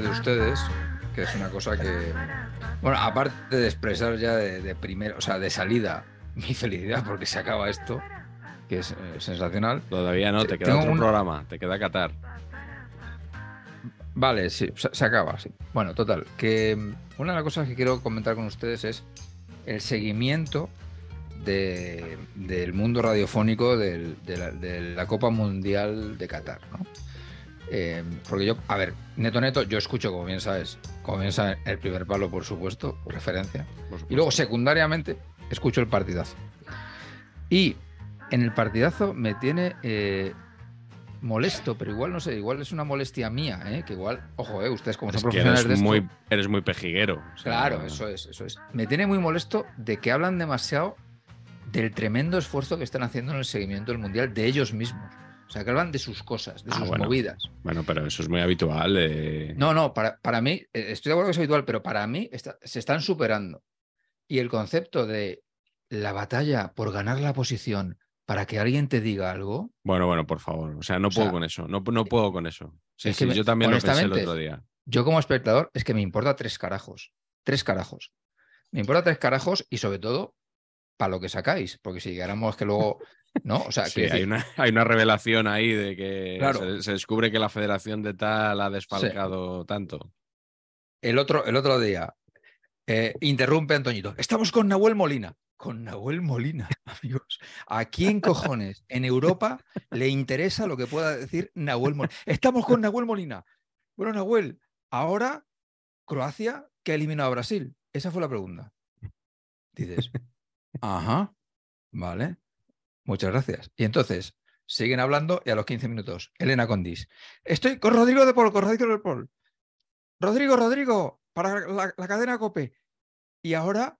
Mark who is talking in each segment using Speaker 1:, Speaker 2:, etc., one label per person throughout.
Speaker 1: de ustedes, que es una cosa que, bueno, aparte de expresar ya de, primero, o sea, de salida mi felicidad porque se acaba esto, que es eh, sensacional. Todavía no, te queda un... programa, te queda Qatar. Vale, sí, se, acaba, sí. Bueno, total, que mm, una de las cosas que quiero comentar con ustedes es el seguimiento del mundo radiofónico de, la, de, la, Copa Mundial de Qatar. ¿no? Eh, porque yo, a ver, neto neto, yo escucho, como bien sabes, el primer palo, por supuesto, referencia. Y luego, secundariamente, escucho el partidazo. Y en el partidazo me tiene eh, molesto, pero igual no sé, igual es una molestia mía, eh, que igual, ojo, ¿eh? ustedes como son profesionales eres de esto, muy,
Speaker 2: eres muy pejiguero.
Speaker 1: claro, eso es, eso es. Me tiene muy molesto de que hablan demasiado del tremendo esfuerzo que están haciendo en el seguimiento del mundial de ellos mismos. O sea, que hablan de sus cosas, de ah, sus movidas.
Speaker 2: Bueno, pero eso es muy habitual. Eh.
Speaker 1: No, no, para, para mí, eh, estoy de acuerdo que es habitual, pero para mí se están superando. Y el concepto de la batalla por ganar la posición para que alguien te diga algo.
Speaker 2: Bueno, bueno, por favor. O sea, no puedo con eso. No, puedo con eso. yo también lo pensé el otro día.
Speaker 1: Yo, como espectador, es que me importa tres carajos. Tres carajos. Me importa tres carajos y sobre todo para lo que sacáis, porque si llegáramos que luego ¿no? O sea, hay, una,
Speaker 2: hay, una, revelación ahí de que se, descubre que la federación de
Speaker 1: tal ha despalcado tanto. El otro, el otro día, eh, interrumpe Antoñito, estamos con Nahuel Molina. Con Nahuel Molina, amigos. ¿A quién cojones en Europa le interesa lo que pueda decir Nahuel Molina? Estamos con Nahuel Molina. Bueno, Nahuel, ahora Croacia que ha eliminado a Brasil. Esa fue la pregunta. Dices, ajá, vale. Muchas gracias. Y entonces, siguen hablando y a los 15 minutos, Elena Condis. Estoy con Rodrigo de Pol, con Rodrigo de Pol. Rodrigo, Rodrigo, para la, cadena Cope. Y ahora,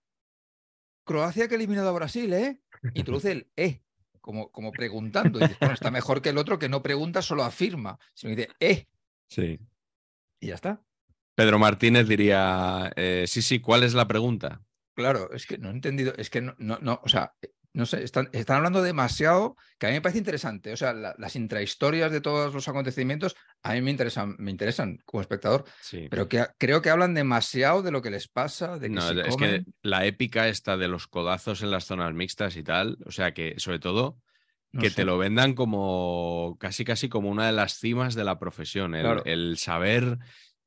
Speaker 1: Croacia que ha eliminado a Brasil, ¿eh? Introduce el E, como, como preguntando. está mejor que el otro que no pregunta, solo afirma, sino dice E. Sí. Y ya está.
Speaker 2: Pedro Martínez diría, eh, sí, sí, ¿cuál es la
Speaker 1: pregunta? Claro, es que no he entendido, es que no, no, no o sea, no sé, están, hablando demasiado, que a mí me parece interesante. O sea, las intrahistorias de todos los acontecimientos a mí me interesan, me interesan como espectador, sí. pero que, creo que hablan demasiado de lo que les pasa. no, es que
Speaker 2: la épica está de los codazos en las zonas mixtas y tal, o sea que sobre todo que te lo vendan como casi casi como una de las cimas de la profesión, el, saber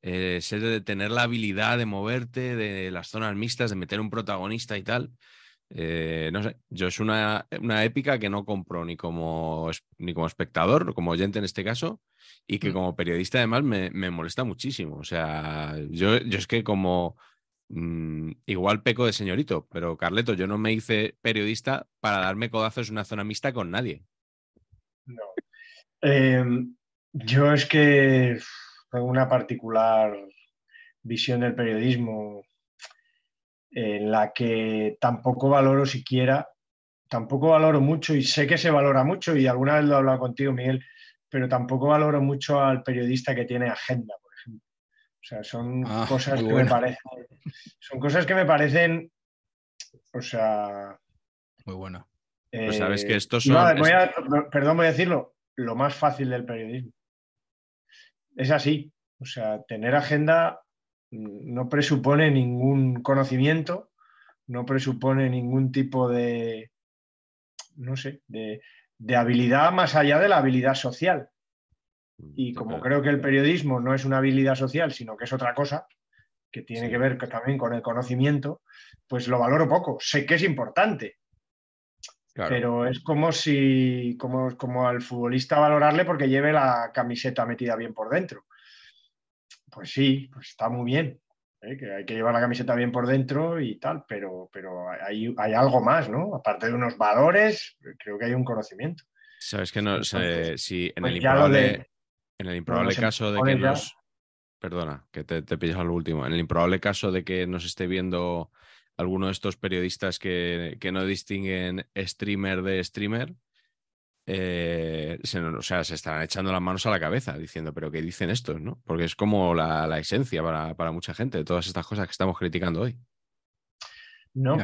Speaker 2: eh, ser de tener la habilidad de moverte de las zonas mixtas, de meter un protagonista y tal. Eh, no sé, yo es una, épica que no compro ni como, ni como espectador, como oyente en este caso, y que mm. como periodista además me, me, molesta muchísimo. O sea, yo, yo es que como mm, igual peco de señorito, pero Carleto, yo no me hice periodista para darme codazos en una zona mixta con nadie.
Speaker 3: No. Em, yo es que tengo una particular visión del periodismo en la que tampoco valoro siquiera, tampoco valoro mucho y sé que se valora mucho y alguna vez lo he hablado contigo, Miguel, pero tampoco valoro mucho al periodista que tiene agenda, por ejemplo. O sea, son ah, cosas que me parecen, son cosas que me parecen, o sea... Muy bueno, pues sabes que eh, estos son... perdón, voy a decirlo, lo más fácil del periodismo. Es así. O sea, tener agenda no presupone ningún conocimiento, no presupone ningún tipo de, no sé, de, habilidad más allá de la habilidad social. Mm, y como creo que el periodismo no es una habilidad social, sino que es otra cosa, que tiene que ver también con el conocimiento, pues lo valoro poco. Sé que es importante, Pero es como si, como, como, al futbolista valorarle porque lleve la camiseta metida bien por dentro pues sí, pues está muy bien, ¿eh? que hay que llevar la camiseta bien por dentro y tal, pero, pero hay, hay algo más, ¿no? Aparte de unos valores, creo que hay un conocimiento.
Speaker 2: Sabes que no, si pues, en, el pues improbable, en el improbable caso de que nos... Perdona, que te, te lo último. En el improbable caso de que nos esté viendo alguno de estos periodistas que, que no distinguen streamer de streamer, eh, se, o estarán echando las manos a la cabeza diciendo, pero ¿qué dicen estos? ¿no? Porque es como la, esencia para, mucha gente de todas estas cosas que estamos criticando hoy.
Speaker 3: No,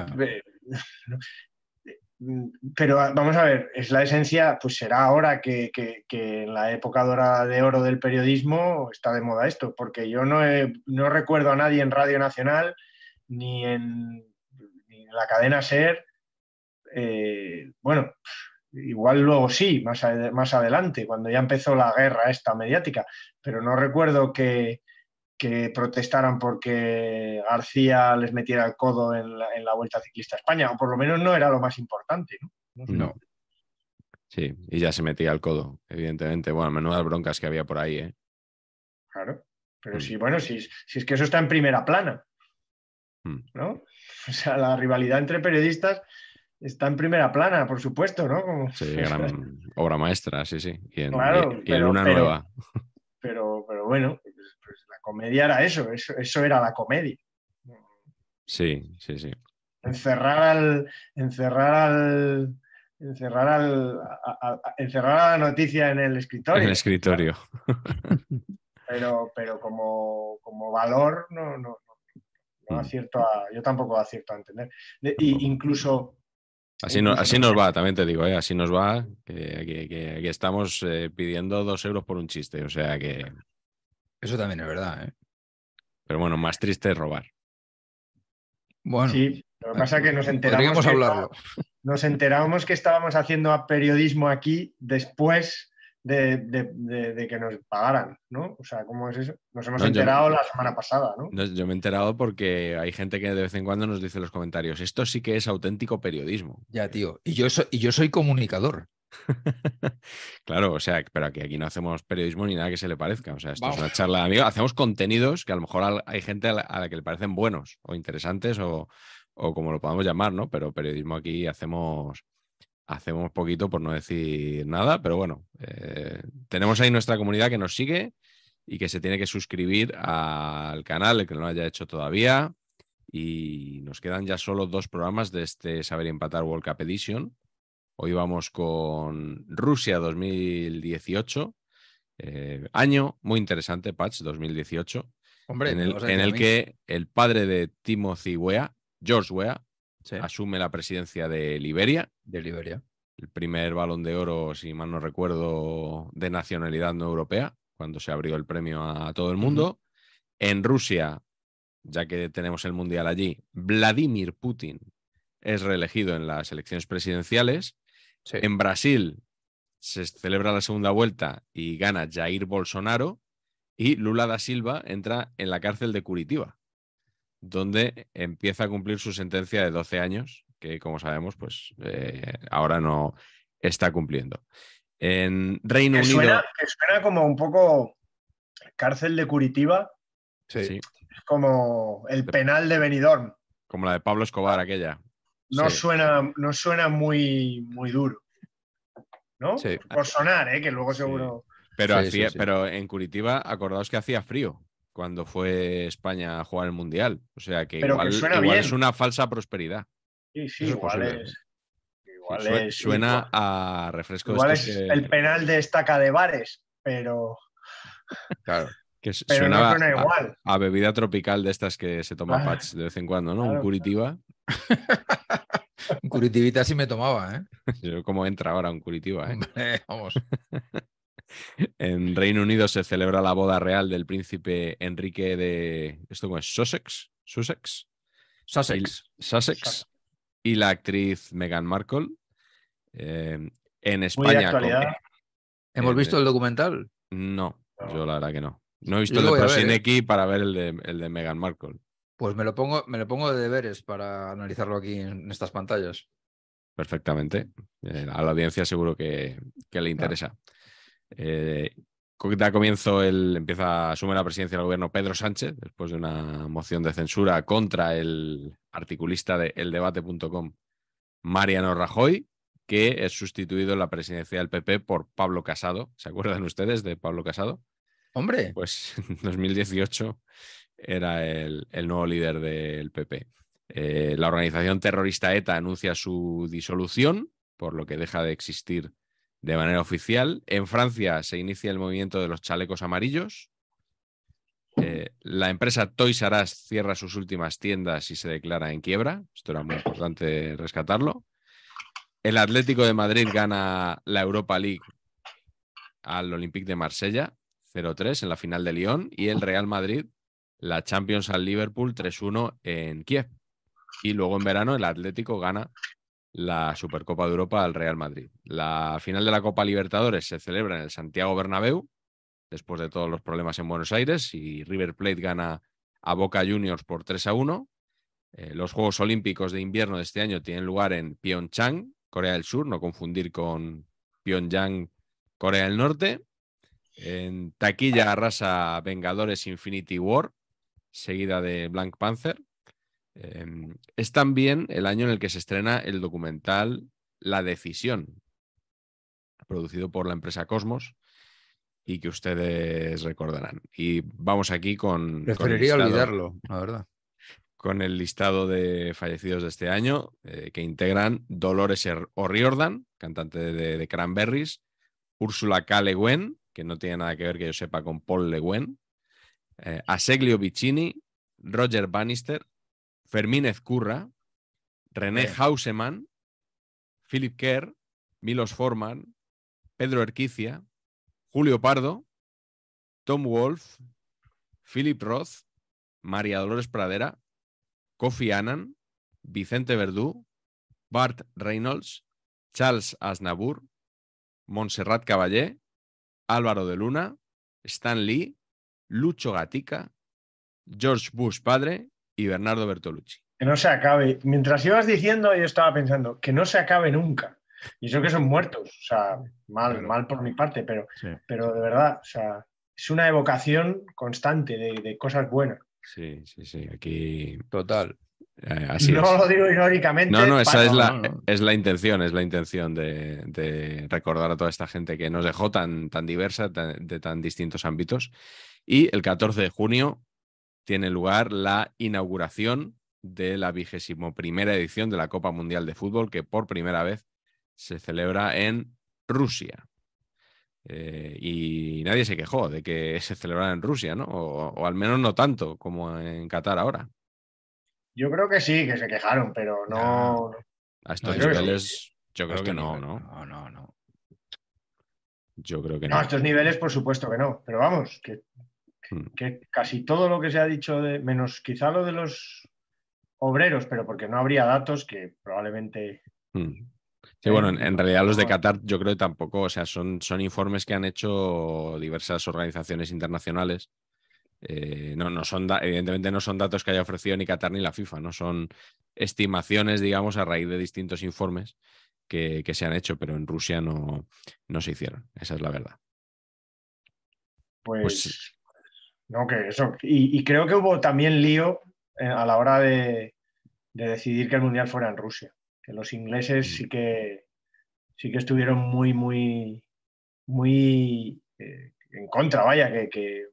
Speaker 3: Pero, vamos a ver, es la esencia, pues será ahora que, en la época dorada de oro del periodismo está de moda esto, porque yo no, recuerdo a nadie en Radio Nacional ni en, la cadena SER. Eh, bueno, igual luego sí, más, más adelante, cuando ya empezó la guerra esta mediática, pero no recuerdo que, protestaran porque García les metiera el codo en la, Vuelta Ciclista España, o por lo menos no era lo más importante.
Speaker 2: No. Sí, y ya se metía el codo, evidentemente. Bueno, las broncas que había por ahí, ¿eh?
Speaker 3: Claro, pero mm. sí, bueno, si, es que eso está en primera plana, mm. ¿no? O sea, la rivalidad entre periodistas está en primera plana, por supuesto, ¿no? Sí, gran
Speaker 2: obra maestra, sí, sí. claro, y, una nueva.
Speaker 3: Pero, pero bueno, pues, pues la comedia era eso, eso, era la comedia.
Speaker 2: Sí, sí, sí.
Speaker 3: Encerrar al. Encerrar al. Encerrar, al, a, encerrar a la noticia en el escritorio. En el
Speaker 2: escritorio.
Speaker 3: pero, pero como, como valor no, no, no, no mm. acierto a, yo tampoco acierto a entender. y incluso
Speaker 2: Así, no, nos va, también te digo, ¿eh? así nos va, que, estamos eh, pidiendo dos euros por un chiste, o sea que...
Speaker 3: Eso también es verdad,
Speaker 2: ¿eh? Pero bueno, más triste es robar.
Speaker 3: Bueno. Sí, lo que pasa es que nos enteramos... hablarlo. Nos enteramos que estábamos haciendo periodismo aquí después de, que nos pagaran, ¿no? O sea, ¿cómo es eso? Nos hemos enterado la semana pasada, ¿no?
Speaker 2: Yo me he enterado porque hay gente que de vez en cuando nos dice en los comentarios, esto sí que es auténtico periodismo. Ya, tío.
Speaker 1: Y yo, y yo soy comunicador.
Speaker 2: claro, o sea, pero aquí, aquí no hacemos periodismo ni nada que se le parezca. O sea, esto es una charla de amigos. Hacemos contenidos que a lo mejor hay gente a la, que le parecen buenos o interesantes o, o como lo podamos llamar, ¿no? Pero periodismo aquí hacemos hacemos poquito por no decir nada, pero bueno, eh, tenemos ahí nuestra comunidad que nos sigue y que se tiene que suscribir al canal, el que no lo haya hecho todavía. Y nos quedan ya solo dos programas de este Saber Empatar World Cup Edition. Hoy vamos con Rusia 2018, eh, año muy interesante, Patch 2018,
Speaker 1: Hombre, en el, en el que
Speaker 2: el padre de Timothy Wea, George Wea, asume la presidencia de Liberia. De Liberia. El primer balón de oro, si mal no recuerdo, de nacionalidad no europea, cuando se abrió el premio a todo el mundo. En Rusia, ya que tenemos el mundial allí, Vladimir Putin es reelegido en las elecciones presidenciales. En Brasil se celebra la segunda vuelta y gana Jair Bolsonaro y Lula da Silva entra en la cárcel de Curitiba donde empieza a cumplir su sentencia de 12 años, que como sabemos, pues eh, ahora no está cumpliendo. En Reino Unido.
Speaker 3: que suena como un poco cárcel de Curitiba. Sí. como el penal de Benidorm.
Speaker 2: Como la de Pablo Escobar, ah. aquella. No,
Speaker 3: suena, no suena muy, muy duro. ¿No? Por sonar, ¿eh? que luego seguro. Pero,
Speaker 2: pero en Curitiba, acordaos que hacía frío cuando fue España a jugar el Mundial. O sea que, igual, es una falsa prosperidad.
Speaker 3: Sí, sí, igual es. suena, es, suena
Speaker 2: a refresco. Igual es el
Speaker 3: penal de estaca de bares, pero.
Speaker 2: Claro. Que suena, a, igual. A, bebida tropical de estas que se toma ah, Patch de vez en cuando, ¿no? Un Curitiba... un curitivita sí me tomaba, ¿eh? Yo como entra ahora un Curitiba... ¿eh? vamos. en Reino Unido se celebra la boda real del príncipe Enrique de. ¿Esto cómo ¿Sussex? ¿Sussex? Sussex. Y, Sussex. Y la actriz Meghan Markle. Em, en España.
Speaker 1: ¿Hemos eh, visto el documental?
Speaker 2: No, yo la verdad que no. No he visto el de Prosineki
Speaker 1: para ver el de, el de Meghan Markle. Pues me lo, pongo, me lo pongo de deberes para analizarlo aquí en estas pantallas
Speaker 2: perfectamente. Eh, a la audiencia seguro que, que le interesa. Eh, da comienzo, el, empieza, asume la presidencia del gobierno Pedro Sánchez, después de una moción de censura contra el articulista de eldebate.com, Mariano Rajoy, que es sustituido en la presidencia del PP por Pablo Casado. ¿Se acuerdan ustedes de Pablo Casado? Hombre. Pues en 2018 era el, nuevo líder del PP. Eh, la organización terrorista ETA anuncia su disolución, por lo que deja de existir de manera oficial. En Francia se inicia el movimiento de los chalecos amarillos. Eh, la empresa Toys R cierra sus últimas tiendas y se declara en quiebra. Esto era muy importante rescatarlo. El Atlético de Madrid gana la Europa League al Olympique de Marsella 0-3 en la final de Lyon y el Real Madrid la Champions al Liverpool 3-1 en Kiev. Y luego en verano el Atlético gana la Supercopa de Europa al Real Madrid. La final de la Copa Libertadores se celebra en el Santiago Bernabéu, después de todos los problemas en Buenos Aires, y River Plate gana a Boca Juniors por 3 a 1. Eh, los Juegos Olímpicos de invierno de este año tienen lugar en Pyeongchang, Corea del Sur, no confundir con Pyongyang, Corea del Norte. En taquilla arrasa Vengadores Infinity War, seguida de Black Panther. Em, es también el año en el que se estrena el documental La Decisión, producido por la empresa Cosmos y que ustedes recordarán. Y vamos aquí con... olvidarlo, la verdad. Con el listado de fallecidos de este año, eh, que integran Dolores O'Riordan, cantante de, Cranberries, Úrsula K. Le que no tiene nada que ver que yo sepa con Paul Le eh, Aseglio Vicini, Roger Bannister, Fermín Ezcurra, René Hausemann Hauseman, Philip Kerr, Milos Forman, Pedro Erquicia, Julio Pardo, Tom Wolf, Philip Roth, María Dolores Pradera, Kofi Annan, Vicente Verdú, Bart Reynolds, Charles Asnabur, Montserrat Caballé, Álvaro de Luna, Stan Lee, Lucho Gatica, George Bush padre y Bernardo Bertolucci.
Speaker 3: Que no se acabe. Mientras ibas diciendo, yo estaba pensando, que no se acabe nunca. Y eso que son muertos, o sea, mal, mal por mi parte, pero, pero de verdad, o sea, es una evocación constante de, cosas buenas.
Speaker 2: Sí, sí, sí, aquí total. Eh, no lo
Speaker 3: digo irónicamente. No, no, esa es, la,
Speaker 2: es la intención, es la intención de, recordar a toda esta gente que nos dejó tan, tan diversa, de tan distintos ámbitos. Y el 14 de junio tiene lugar la inauguración de la vigésimo primera edición de la Copa Mundial de Fútbol, que por primera vez se celebra en Rusia. Eh, y nadie se quejó de que se celebrara en Rusia, ¿no? O, al menos no tanto como en Qatar ahora.
Speaker 3: Yo creo que sí, que se quejaron, pero no.
Speaker 2: A estos niveles, yo creo, que, no, ¿no? No, no, no. Yo creo que No, a estos
Speaker 3: niveles, por supuesto que no. Pero vamos, que Mm. que casi todo lo que se ha dicho, menos quizá lo de los obreros, pero porque no habría datos que probablemente...
Speaker 2: Mm. Sí, bueno, en, realidad los de Qatar yo creo que tampoco, o sea, son, son informes que han hecho diversas organizaciones internacionales. Eh, no, no son evidentemente no son datos que haya ofrecido ni Qatar ni la FIFA, no son estimaciones, digamos, a raíz de distintos informes que, se han hecho, pero en Rusia no, no se hicieron. Esa es la verdad.
Speaker 3: pues, pues no, que eso. Y, creo que hubo también lío eh, a la hora de, decidir que el Mundial fuera en Rusia. Que los ingleses mm. sí que, sí que estuvieron muy, muy, muy eh, en contra, vaya, que,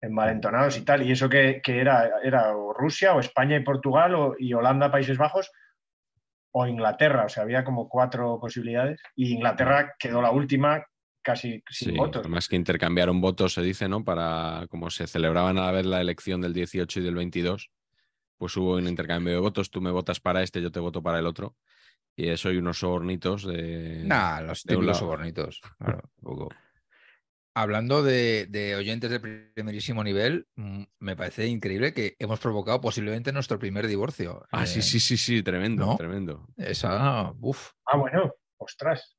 Speaker 3: envalentonados y tal. Y eso que, era, era o Rusia o España y Portugal o, y Holanda, Países Bajos o Inglaterra. O sea, había como cuatro posibilidades. Y Inglaterra quedó la última casi sin votos.
Speaker 2: Más que intercambiaron votos, se dice, ¿no? Para, como se celebraban a la vez la elección del 18 y del 22, pues hubo un intercambio de votos, tú me votas
Speaker 1: para este, yo te voto para el otro. Y eso y unos sobornitos de... Nah, los sobornitos. poco. Hablando de, oyentes de primerísimo nivel, mm, me parece increíble que hemos provocado posiblemente nuestro primer divorcio. Ah, sí, eh, sí, sí, sí, tremendo,
Speaker 2: tremendo. Esa, uff. Ah,
Speaker 3: bueno, ostras.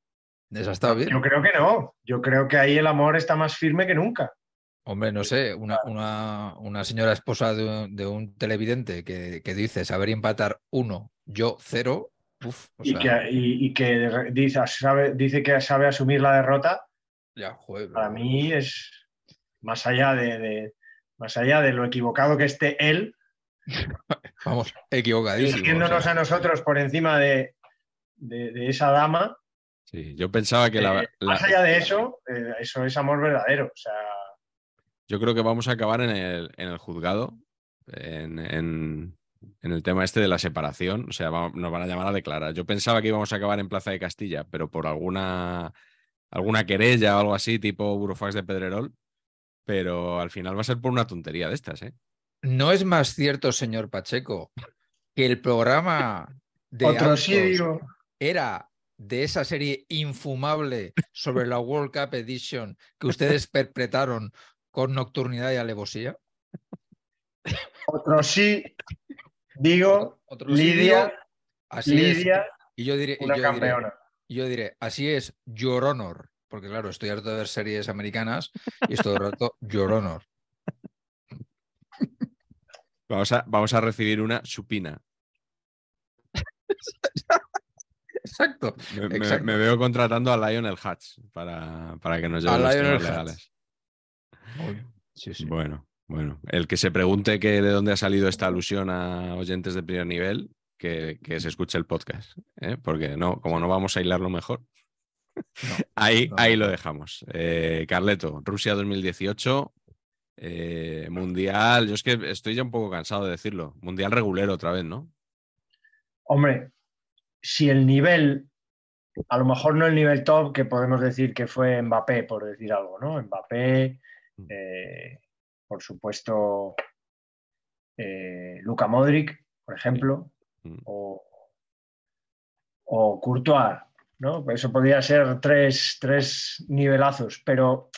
Speaker 1: Yo
Speaker 2: creo que
Speaker 3: no. Yo creo que ahí el amor está más firme que nunca.
Speaker 1: Hombre, no sé, una, señora esposa de un, televidente que, dice saber empatar uno, yo cero. y,
Speaker 3: que, dice, sabe, dice que sabe asumir la derrota. Para mí es más allá de, más allá de lo equivocado que esté él.
Speaker 1: Vamos, equivocadísimo.
Speaker 3: a nosotros por encima de esa dama
Speaker 2: Sí, yo pensaba que la, eh, Más
Speaker 3: allá de eso, eh, eso es amor verdadero. O sea...
Speaker 2: Yo creo que vamos a acabar en el, en el juzgado, en, el tema este de la separación. O sea, nos van a llamar a declarar. Yo pensaba que íbamos a acabar en Plaza de Castilla, pero por alguna,
Speaker 1: alguna querella o algo así, tipo Burofax de Pedrerol. Pero al final va a ser por una tontería de estas, ¿eh? No es más cierto, señor Pacheco, que el programa de Otro era de esa serie infumable sobre la World Cup Edition que ustedes perpetraron con nocturnidad y alevosía?
Speaker 3: Otro sí, digo, Lidia, así Lidia, y yo diré, una campeona.
Speaker 1: Diré, yo diré, así es, Your Honor, porque claro, estoy harto de ver series americanas y estoy harto, Your Honor. Vamos a, vamos a recibir una supina. Exacto.
Speaker 2: Me, veo contratando a Lionel Hatch para, para que nos lleve a los Lionel legales. Bueno, bueno. El que se pregunte que de dónde ha salido esta alusión a oyentes de primer nivel, que, se escuche el podcast. ¿eh? Porque no, como no vamos a hilarlo mejor. ahí, ahí lo dejamos. Eh, Carleto, Rusia 2018, eh, Mundial. Yo es que estoy ya un poco cansado de decirlo. Mundial regulero otra vez, ¿no?
Speaker 3: Hombre, si el nivel, a lo mejor no el nivel top que podemos decir que fue Mbappé, por decir algo, ¿no? Mbappé, mm. eh, por supuesto, eh, Luca Modric, por ejemplo, mm. o, Courtois, ¿no? Eso podría ser tres, tres nivelazos, pero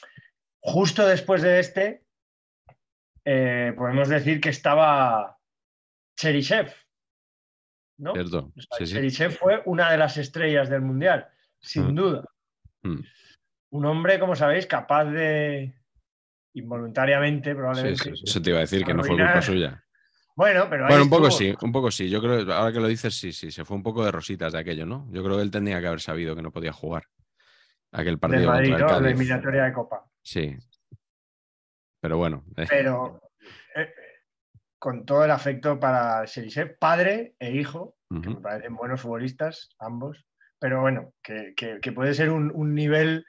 Speaker 3: justo después de este, eh, podemos decir que estaba Cherisev, ¿no? Cierto. fue una de las estrellas del Mundial, sin mm. duda. Mm. Un hombre, como sabéis, capaz de involuntariamente, probablemente.
Speaker 2: Sí, te iba a decir, que no fue culpa suya.
Speaker 3: Bueno, pero bueno, un poco sí,
Speaker 2: un poco sí. Yo creo, ahora que lo dices, sí, sí, se fue un poco de rositas de aquello, ¿no? Yo creo que él tenía que haber sabido que no podía jugar aquel partido. De contra el eliminatoria de Copa. Sí. Pero bueno. Eh.
Speaker 3: Pero eh, con todo el afecto para Serisev, padre e hijo, que me parecen buenos futbolistas ambos, pero bueno, que, puede ser un, nivel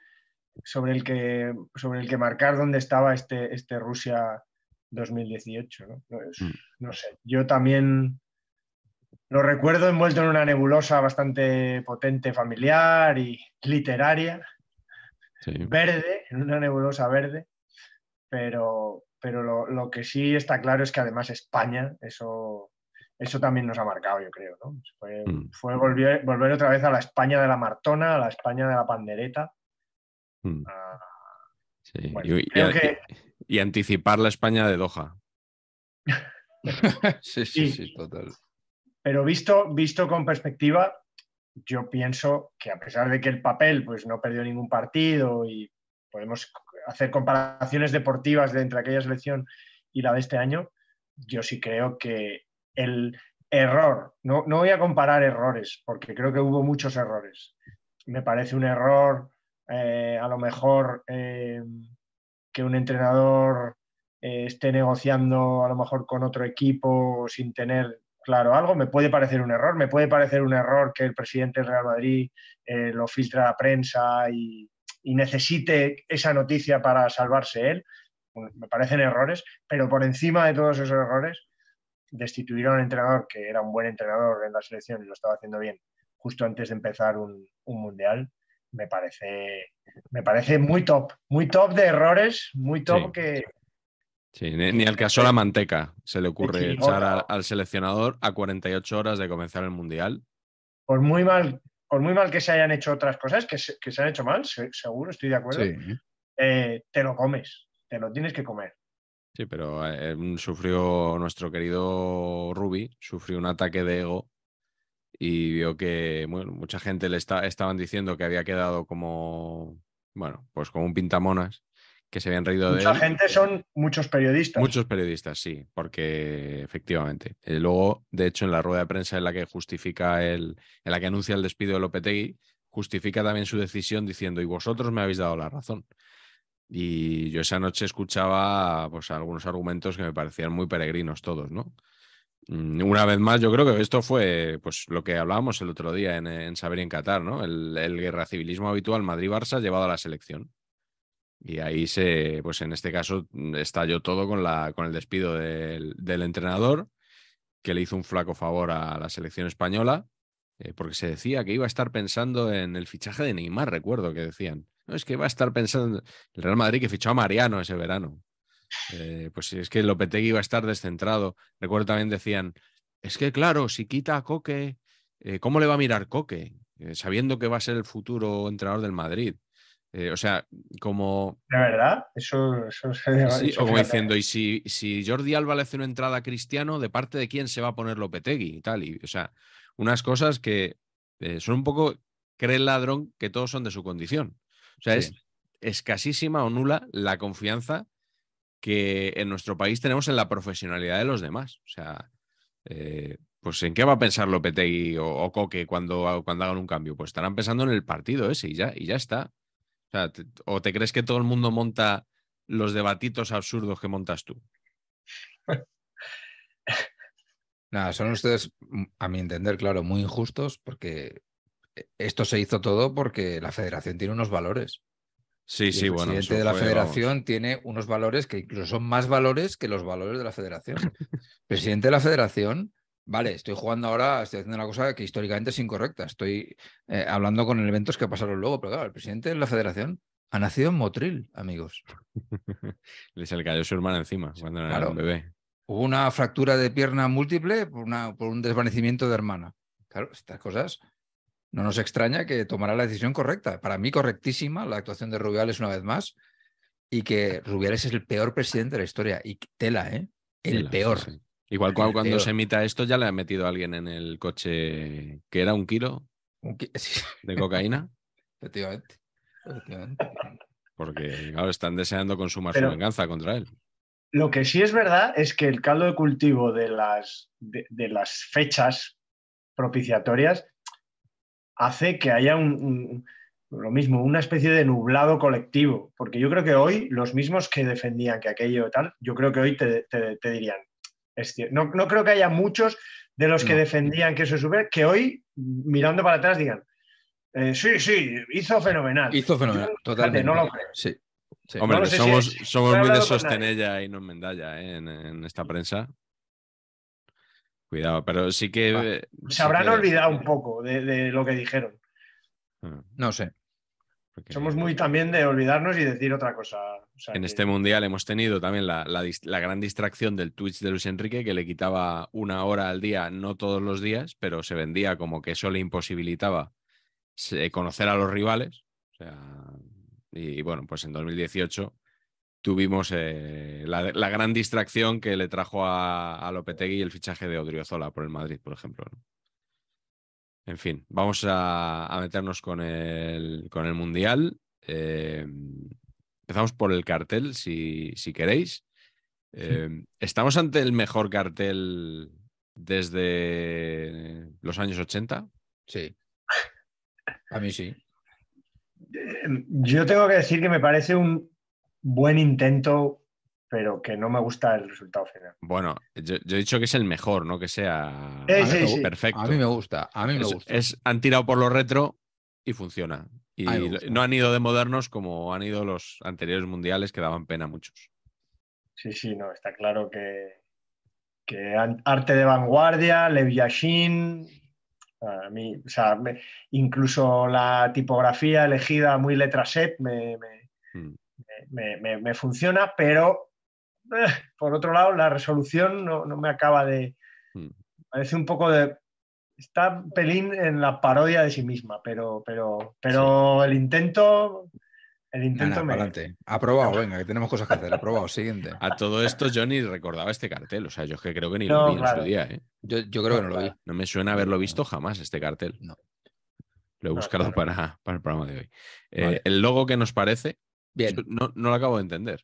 Speaker 3: sobre el, que, sobre el que marcar dónde estaba este, este Rusia 2018. ¿no? Mm. No, sé, yo también lo recuerdo envuelto en una nebulosa bastante potente, familiar y literaria, verde, en una nebulosa verde, pero, pero lo, que sí está claro es que además España, eso, eso también nos ha marcado, yo creo. ¿no? Fue, mm. volver, volver, otra vez a la España de la Martona, a la España de la Pandereta. Mm.
Speaker 2: Ah, y, anticipar la España de Doha. sí, sí, sí, sí, total.
Speaker 3: Pero visto, visto con perspectiva, yo pienso que a pesar de que el papel pues, no perdió ningún partido y podemos hacer comparaciones deportivas entre aquella selección y la de este año, yo sí creo que el error, no, voy a comparar errores, porque creo que hubo muchos errores. Me parece un error, eh, a lo mejor, eh, que un entrenador eh, esté negociando a lo mejor con otro equipo sin tener claro algo. Me puede parecer un error, me puede parecer un error que el presidente del Real Madrid lo filtra a la prensa y, y necesite esa noticia para salvarse él, pues, me parecen errores, pero por encima de todos esos errores, destituir a un entrenador que era un buen entrenador en la selección y lo estaba haciendo bien justo antes de empezar un, mundial, me parece, me parece muy top, muy top de errores, muy top que... Sí,
Speaker 2: ni, al caso la manteca se le ocurre echar al seleccionador a 48 horas de comenzar el
Speaker 3: mundial. Por muy mal por muy mal que se hayan hecho otras cosas, que se, han hecho mal, seguro, estoy de acuerdo, eh, te lo comes, te lo tienes que comer.
Speaker 2: Sí, pero eh, sufrió nuestro querido Ruby, sufrió un ataque de ego y vio que mucha gente le está, estaban diciendo que había quedado como, bueno, pues como un pintamonas que se habían reído de gente
Speaker 3: son muchos periodistas.
Speaker 2: Muchos periodistas, sí, porque efectivamente. Eh, luego, de hecho, en la rueda de prensa en la que justifica el, en la que anuncia el despido de Lopetegui, justifica también su decisión diciendo, y vosotros me habéis dado la razón. Y yo esa noche escuchaba pues, algunos argumentos que me parecían muy peregrinos todos, ¿no? Mm, una vez más, yo creo que esto fue pues, lo que hablábamos el otro día en, Saber en Qatar, ¿no? El, guerra civilismo habitual Madrid-Barça llevado a la selección. Y ahí se, pues en este caso mm, estalló todo con, la, con el despido del, entrenador, que le hizo un flaco favor a la selección española, eh, porque se decía que iba a estar pensando en el fichaje de Neymar, recuerdo que decían. No, es que iba a estar pensando el Real Madrid que fichó a Mariano ese verano. Eh, pues es que Lopetegui iba a estar descentrado. Recuerdo también decían, es que claro, si quita a Coque, eh, ¿cómo le va a mirar Coque? sabiendo que va a ser el futuro entrenador del Madrid. Eh, o sea, como.
Speaker 3: De verdad, eso, eso se sí, O como diciendo,
Speaker 2: y si, si, Jordi Alba le hace una entrada a Cristiano, ¿de parte de quién se va a poner Lopetegui y tal? Y, o sea, unas cosas que eh, son un poco. Cree el ladrón que todos son de su condición. O sea, es escasísima o nula la confianza que en nuestro país tenemos en la profesionalidad de los demás. O sea, eh, pues ¿en qué va a pensar Lopetegui o, o Coque cuando, cuando hagan un cambio? Pues estarán pensando en el partido ese y ya, y ya está. O, te, crees que todo el mundo monta los debatitos absurdos que montas tú?
Speaker 1: Nada, son ustedes, a mi entender, claro, muy injustos porque esto se hizo todo porque la federación tiene unos valores. Sí, sí, bueno. El presidente de la federación tiene unos valores que incluso son más valores que los valores de la federación. presidente de la federación vale, estoy jugando ahora, estoy haciendo una cosa que históricamente es incorrecta, estoy eh, hablando con eventos que pasaron luego, pero claro, el presidente de la federación ha nacido en Motril, amigos. Le se cayó su hermana encima cuando era un bebé. Hubo una fractura de pierna múltiple por, un desvanecimiento de hermana. Claro, estas cosas no nos extraña que tomara la decisión correcta. Para mí, correctísima la actuación de Rubiales una vez más. Y que Rubiales es el peor presidente de la historia. Y tela, ¿eh? El peor. Igual cual, cuando se
Speaker 2: emita esto ya le ha metido a alguien en el coche que era un kilo de cocaína. Efectivamente. Porque, claro, están deseando consumar su venganza contra él.
Speaker 3: Lo que sí es verdad es que el caldo de cultivo de las, de, las fechas propiciatorias hace que haya lo mismo, una especie de nublado colectivo. Porque yo creo que hoy los mismos que defendían que aquello tal, yo creo que hoy te dirían, no, creo que haya muchos de los que defendían que eso es que hoy, mirando para atrás, digan, eh, sí, sí, hizo fenomenal. Hizo fenomenal, totalmente. No lo
Speaker 1: Hombre, somos, somos muy de sostenella
Speaker 2: y no mendalla ¿eh? en, esta prensa. Cuidado, pero sí que. Eh, se habrán olvidado
Speaker 3: un poco de, lo que dijeron.
Speaker 2: Ah. No sé.
Speaker 3: Somos muy también de olvidarnos y decir otra cosa
Speaker 2: en este mundial hemos tenido también la, gran distracción del Twitch de Luis Enrique, que le quitaba una hora al día, no todos los días, pero se vendía como que eso le imposibilitaba conocer a los rivales. y, bueno, pues en 2018 tuvimos eh, la, gran distracción que le trajo a, a Lopetegui el fichaje de Odriozola por el Madrid, por ejemplo. En fin, vamos a, meternos con el, Mundial. Eh, Empezamos por el cartel, si, queréis. Eh, ¿Estamos ante el mejor cartel desde los años 80? Sí. A mí sí.
Speaker 3: Eh, yo tengo que decir que me parece un buen intento, pero que no me gusta el resultado
Speaker 2: final. Bueno, yo, he dicho que es el mejor, no que sea perfecto. A mí me gusta, a mí me gusta. es, han tirado por lo retro y funciona. Y no han ido de modernos como han ido los anteriores mundiales que daban pena a muchos.
Speaker 3: Sí, sí, no, está claro que, arte de vanguardia, Lev Yashin, a mí, incluso la tipografía elegida muy letra set me, hmm. funciona, pero eh, por otro lado la resolución no, me acaba de... Hmm. Parece un poco de está pelín en la parodia de sí misma, pero, pero, pero el intento.
Speaker 1: El intento adelante. Aprobado, venga, que tenemos cosas que hacer. Aprobado, siguiente. A todo esto yo ni
Speaker 2: recordaba este cartel. O sea, yo creo que ni lo vi en su día. ¿eh? Yo, creo que no lo vi. No me suena haberlo visto jamás este cartel. No. Lo he buscado para, para, el programa de hoy. Eh, el logo que
Speaker 1: nos parece, Bien. No, lo acabo de entender.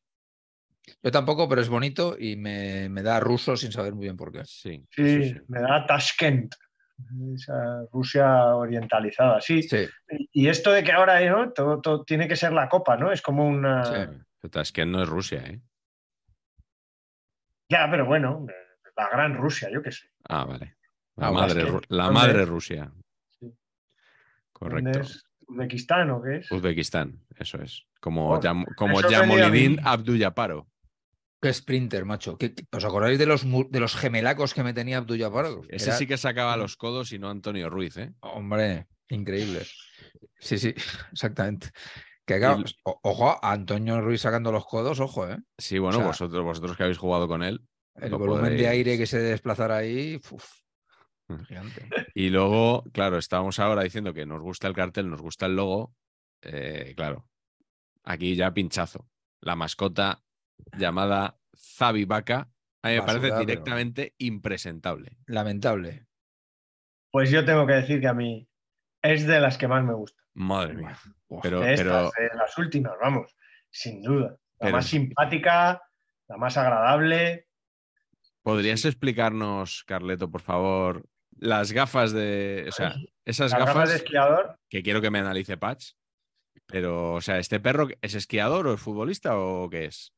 Speaker 1: Yo tampoco, pero es bonito y me, da ruso sin saber muy bien por qué. sí.
Speaker 3: me da Tashkent esa Rusia orientalizada, sí. Y esto de que ahora eh, todo, tiene que ser la copa, ¿no? Es como una...
Speaker 2: Es que no es Rusia, ¿eh?
Speaker 3: Ya, pero bueno, la gran Rusia, yo qué sé.
Speaker 2: Ah, vale. La, madre, la madre Rusia. Sí. Correcto.
Speaker 3: ¿Uzbekistán o qué
Speaker 2: es? Uzbekistán, eso es. Como, bueno, como
Speaker 1: Qué sprinter, macho. os acordáis de los, de los gemelacos que me tenía Abdul Jabbar? Ese sí
Speaker 2: que sacaba los codos y no Antonio
Speaker 1: Ruiz, ¿eh? Hombre, increíble. Sí, sí, exactamente. Que ojo, Antonio Ruiz sacando los codos, ojo, ¿eh? Sí, bueno,
Speaker 2: vosotros, vosotros que habéis jugado con él. El volumen de aire que
Speaker 1: se desplazara ahí,
Speaker 2: mm. Y luego, claro, estábamos ahora diciendo que nos gusta el cartel, nos gusta el logo. Eh, claro, aquí ya pinchazo. La mascota llamada Zabibaca, a mí me parece directamente impresentable.
Speaker 1: Lamentable.
Speaker 3: Pues yo tengo que decir que a mí es de las que más me gusta.
Speaker 2: Madre mía. pero, de de
Speaker 3: las últimas, vamos, sin duda. La más simpática, la más agradable.
Speaker 2: ¿Podrías explicarnos, Carleto, por favor, las gafas de. O sea, esas gafas, gafas de
Speaker 3: esquiador.
Speaker 2: Que quiero que me analice Patch. Pero, o sea, ¿este
Speaker 1: perro es esquiador o es futbolista o qué es?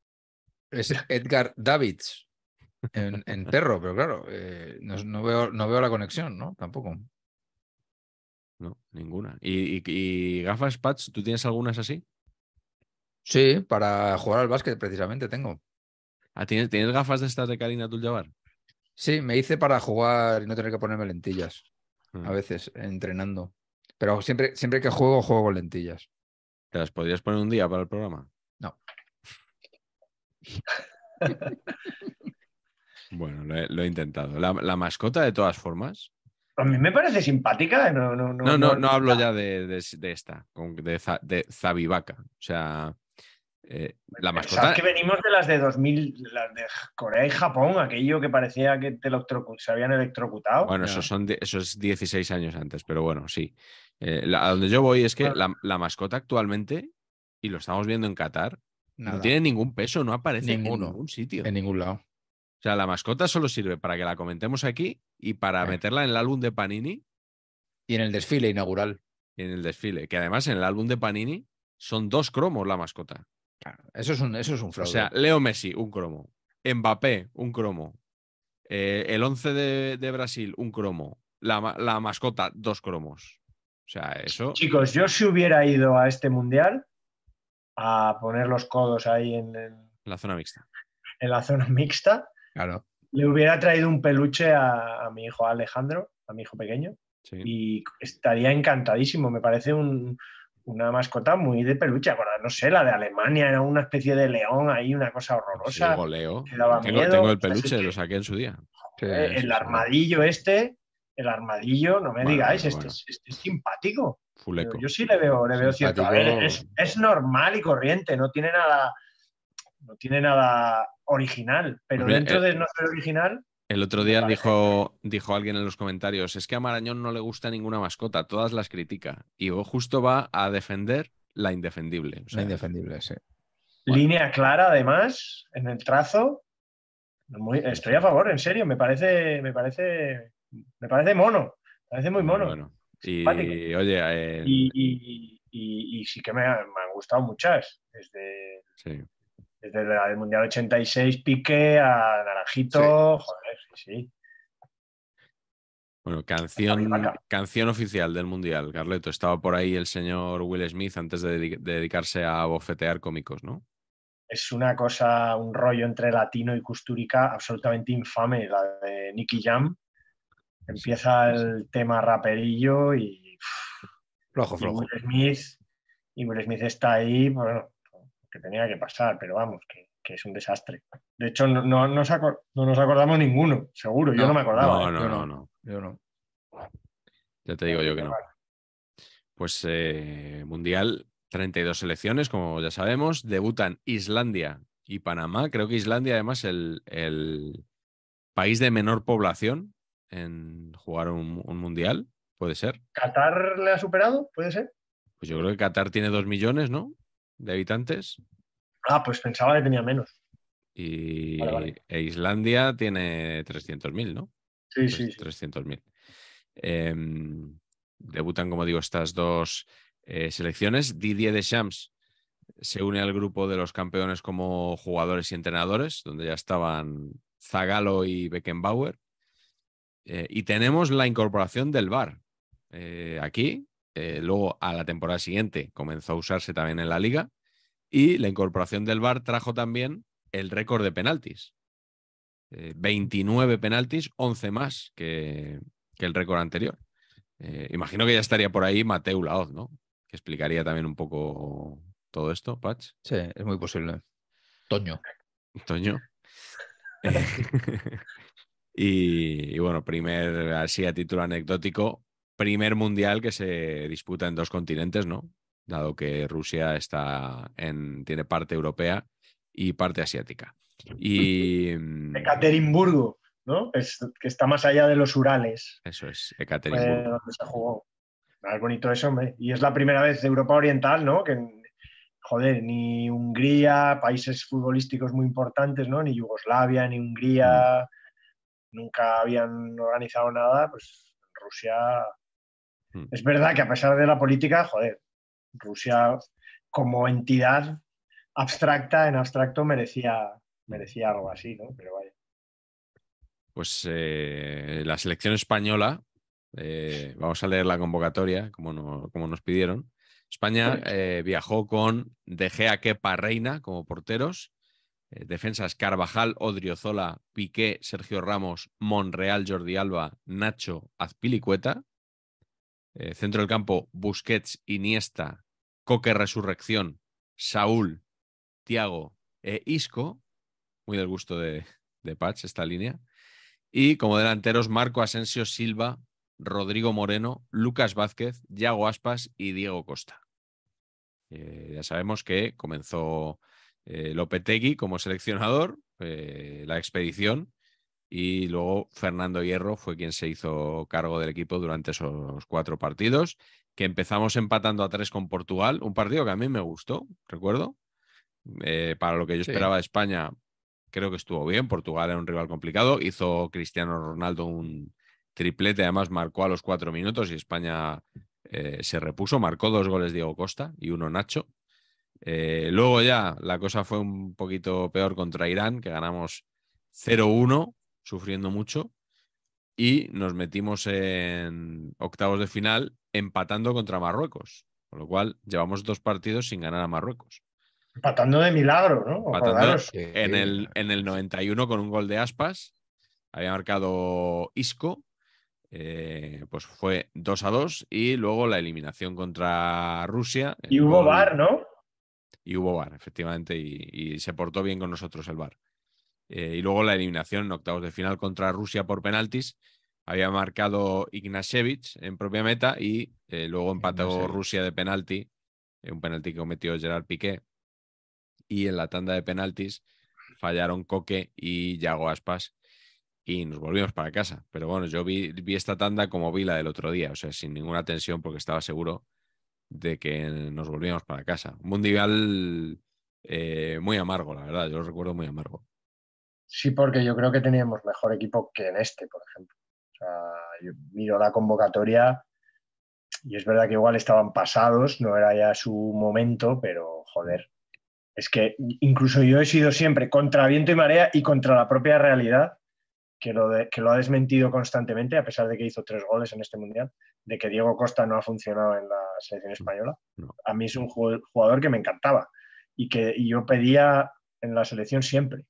Speaker 1: Es Edgar Davids en, perro, pero claro, eh, no, veo, no veo la conexión, ¿no? Tampoco. No, ninguna.
Speaker 2: ¿Y, gafas, Pats, tú tienes algunas así?
Speaker 1: Sí, para jugar al básquet precisamente tengo. Ah, ¿tienes, ¿tienes gafas de estas de Karina abdul Sí, me hice para jugar y no tener que ponerme lentillas. Ah. A veces, entrenando. Pero siempre, siempre que juego, juego con lentillas. ¿Te las podrías poner un día para el programa? No.
Speaker 2: bueno, lo he, intentado. La, mascota, de todas formas.
Speaker 3: A mí me parece simpática. ¿eh? No, no, no,
Speaker 2: hablo ya de, esta, de, de O sea, eh, la mascota. que
Speaker 3: venimos de las de 2000, las de Corea y Japón, aquello que parecía que te se habían electrocutado. Bueno, eso,
Speaker 2: son es 16 años antes, pero bueno, sí. Eh, a donde yo voy es que la, la, mascota actualmente, y lo estamos viendo en Qatar, no tiene ningún peso, no aparece en ningún sitio. En ningún lado. O sea, la mascota solo sirve para que la comentemos aquí y para meterla en el álbum de Panini. Y en el desfile inaugural. Y en el desfile. Que además en el álbum de Panini son dos cromos la mascota.
Speaker 1: Claro, eso es un, eso es un fraude. O sea,
Speaker 2: Leo Messi, un cromo. Mbappé, un cromo. Eh, el 11 de, Brasil, un cromo. La, la mascota, dos cromos. O sea, eso. Chicos,
Speaker 3: yo si hubiera ido a este mundial, a poner los codos ahí en, la zona mixta. En la zona mixta. Claro. Le hubiera traído un peluche a, mi hijo Alejandro, a mi hijo pequeño, y estaría encantadísimo. Me parece una mascota muy de peluche. no sé, la de Alemania era una especie de león ahí, una cosa horrorosa.
Speaker 2: Tengo, el peluche, lo saqué en su día. Eh, el armadillo
Speaker 3: este, el armadillo, no me digáis, este, este, es, simpático. Yo sí le veo, le veo cierto. es, normal y corriente, no tiene nada, no tiene nada original, pero dentro eh, de no ser original.
Speaker 2: El otro día dijo, dijo alguien en los comentarios, es que a Marañón no le gusta ninguna mascota, todas las critica. Y justo va a defender la indefendible.
Speaker 3: la indefendible, sí. Línea clara, además, en el trazo. estoy a favor, en serio, me parece, me parece me parece mono, me parece muy mono.
Speaker 2: y, oye, eh,
Speaker 3: y, sí que me han, gustado muchas, desde, el del Mundial 86, Pique a Naranjito, joder, sí, sí.
Speaker 2: Bueno, canción, canción oficial del Mundial, Carleto. Estaba por ahí el señor Will Smith antes de dedicarse a bofetear cómicos, ¿no?
Speaker 3: Es una cosa, un rollo entre latino y custúrica absolutamente infame, la de Nicky Jam, Empieza el tema raperillo y. Flojo, flojo. Y Will Smith, está ahí, bueno, que tenía que pasar, pero vamos, que, es un desastre. De hecho, no, nos acordamos ninguno, seguro. yo no me acordaba. No, ¿eh? no, no, no, Yo no.
Speaker 2: Ya te digo yo que no. Pues eh, Mundial, 32 selecciones, como ya sabemos. Debutan Islandia y Panamá. Creo que Islandia, además, el, el país de menor población en jugar un, mundial, puede ser.
Speaker 3: ¿Qatar le ha superado? ¿Puede ser?
Speaker 2: Pues yo creo que Qatar tiene dos millones, ¿no? De habitantes.
Speaker 3: Ah, pues pensaba que tenía menos.
Speaker 2: Y e Islandia tiene 300.000, ¿no? Sí, sí. 300.000. Em, debutan, como digo, estas dos eh, selecciones. Didier Deschamps se une al grupo de los campeones como jugadores y entrenadores, donde ya estaban Zagalo y Beckenbauer. Eh, y tenemos la incorporación del VAR eh, aquí. Eh, luego, a la temporada siguiente, comenzó a usarse también en la liga. Y la incorporación del VAR trajo también el récord de penaltis. 29 penaltis, 11 más que, que el récord anterior. imagino que ya estaría por ahí Mateo Laoz, ¿no? Que explicaría también un poco todo esto, Patch. Sí, es muy posible. Toño. Toño. Y, bueno, primer, así a título anecdótico, primer mundial que se disputa en dos continentes, ¿no? Dado que Rusia está en, tiene parte europea y parte asiática. Y. Mm,
Speaker 3: Ekaterimburgo, ¿no? que está más allá de los Urales.
Speaker 2: Eso es, Ekaterimburgo. Eh, donde
Speaker 3: se jugó. Ah, es bonito eso, Y es la primera vez de Europa Oriental, ¿no? Que, joder, ni Hungría, países futbolísticos muy importantes, ¿no? Ni Yugoslavia, ni Hungría. Mm nunca habían organizado nada, pues Rusia... Hmm. Es verdad que a pesar de la política, joder, Rusia como entidad abstracta, en abstracto, merecía, merecía algo así, ¿no? Pero vaya.
Speaker 2: Pues eh, la selección española, eh, vamos a leer la convocatoria, como, como nos pidieron. España eh, viajó con De Gea, Quepa, Reina como porteros, eh, defensas Carvajal, Zola, Piqué, Sergio Ramos, Monreal, Jordi Alba, Nacho, Azpilicueta. Eh, centro del campo, Busquets, Iniesta, Coque Resurrección, Saúl, Tiago e Isco. Muy del gusto de, de esta línea. Y como delanteros, Marco Asensio Silva, Rodrigo Moreno, Lucas Vázquez, Yago Aspas y Diego Costa. Eh, ya sabemos que comenzó eh, Lopetegui como seleccionador, eh, la expedición, y luego Fernando Hierro fue quien se hizo cargo del equipo durante esos cuatro partidos, que empezamos empatando a tres con Portugal, un partido que a mí me gustó, recuerdo. Eh, para lo que yo esperaba España, creo que estuvo bien. Portugal era un rival complicado, hizo Cristiano Ronaldo un triplete, además marcó a los cuatro minutos y España se repuso, marcó dos goles Diego Costa y uno Nacho eh, luego ya la cosa fue un poquito peor contra Irán, que ganamos 0-1, sufriendo mucho, y nos metimos en octavos de final empatando contra Marruecos, con lo cual llevamos dos partidos sin ganar a Marruecos.
Speaker 3: Empatando de milagro, ¿no? en,
Speaker 2: el, en el 91 con un gol de aspas, había marcado Isco, eh, pues fue 2 2 y luego la eliminación contra Rusia. Y hubo VAR, bar, ¿no? y hubo VAR, efectivamente, y, se portó bien con nosotros el VAR. Eh, y luego la eliminación en octavos de final contra Rusia por penaltis. Había marcado Ignashevich en propia meta y eh, luego empató Rusia de penalti, eh, un penalti que cometió Gerard Piqué. Y en la tanda de penaltis fallaron Coque y Yago Aspas y nos volvimos para casa. Pero bueno, yo vi, vi esta tanda como vi la del otro día, o sea, sin ninguna tensión porque estaba seguro de que nos volvíamos para casa. Un mundial eh, muy amargo, la verdad, yo lo recuerdo muy amargo.
Speaker 3: Sí, porque yo creo que teníamos mejor equipo que en este, por ejemplo. O sea, yo miro la convocatoria y es verdad que igual estaban pasados, no era ya su momento, pero joder. Es que incluso yo he sido siempre contra viento y marea y contra la propia realidad que lo, ha desmentido constantemente, a pesar de que hizo tres goles en este mundial, de que Diego Costa no ha funcionado en la selección española. A mí es un jugador que me encantaba y que yo pedía en la selección siempre.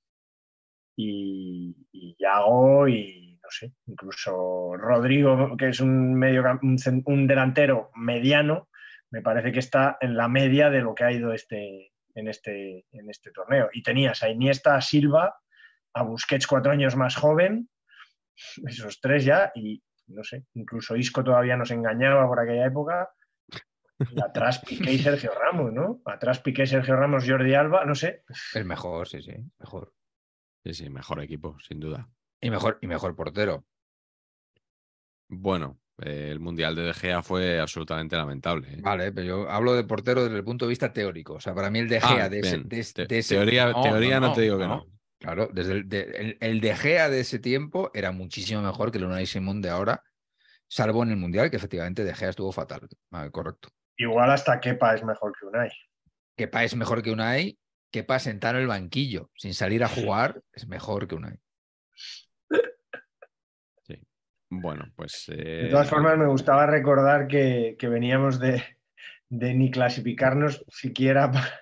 Speaker 3: Y, y Yago y, no sé, incluso Rodrigo, que es un, delantero mediano, me parece que está en la media de lo que ha ido este, en, este, en este torneo. Y tenías a Iniesta, Silva a Busquets cuatro años más joven, esos tres ya, y no sé, incluso Isco todavía nos engañaba por aquella época. atrás Piqué y Sergio Ramos, ¿no? Atrás Piqué, Sergio Ramos, Jordi Alba, no sé.
Speaker 2: El mejor, sí, sí, mejor. Sí, sí, mejor equipo, sin
Speaker 1: duda. Y mejor, y mejor portero. Bueno, eh, el Mundial de DGA fue absolutamente lamentable. ¿eh? Vale, pero yo hablo de portero desde el punto de vista teórico. O sea, para mí el DGA de, ah, Teoría, no, te digo que no. Claro, desde el de, de, Gea de ese tiempo era muchísimo mejor que el Unai Simón de ahora, salvo en el Mundial, que efectivamente De Gea estuvo fatal. Ah, correcto. Igual hasta Kepa es mejor que Unai. Kepa es mejor que Unai. Kepa sentar en el banquillo, sin salir a jugar, es mejor que Unai. Sí. Bueno, pues... De todas eh, formas,
Speaker 3: me gustaba recordar que, que veníamos de, de ni clasificarnos siquiera para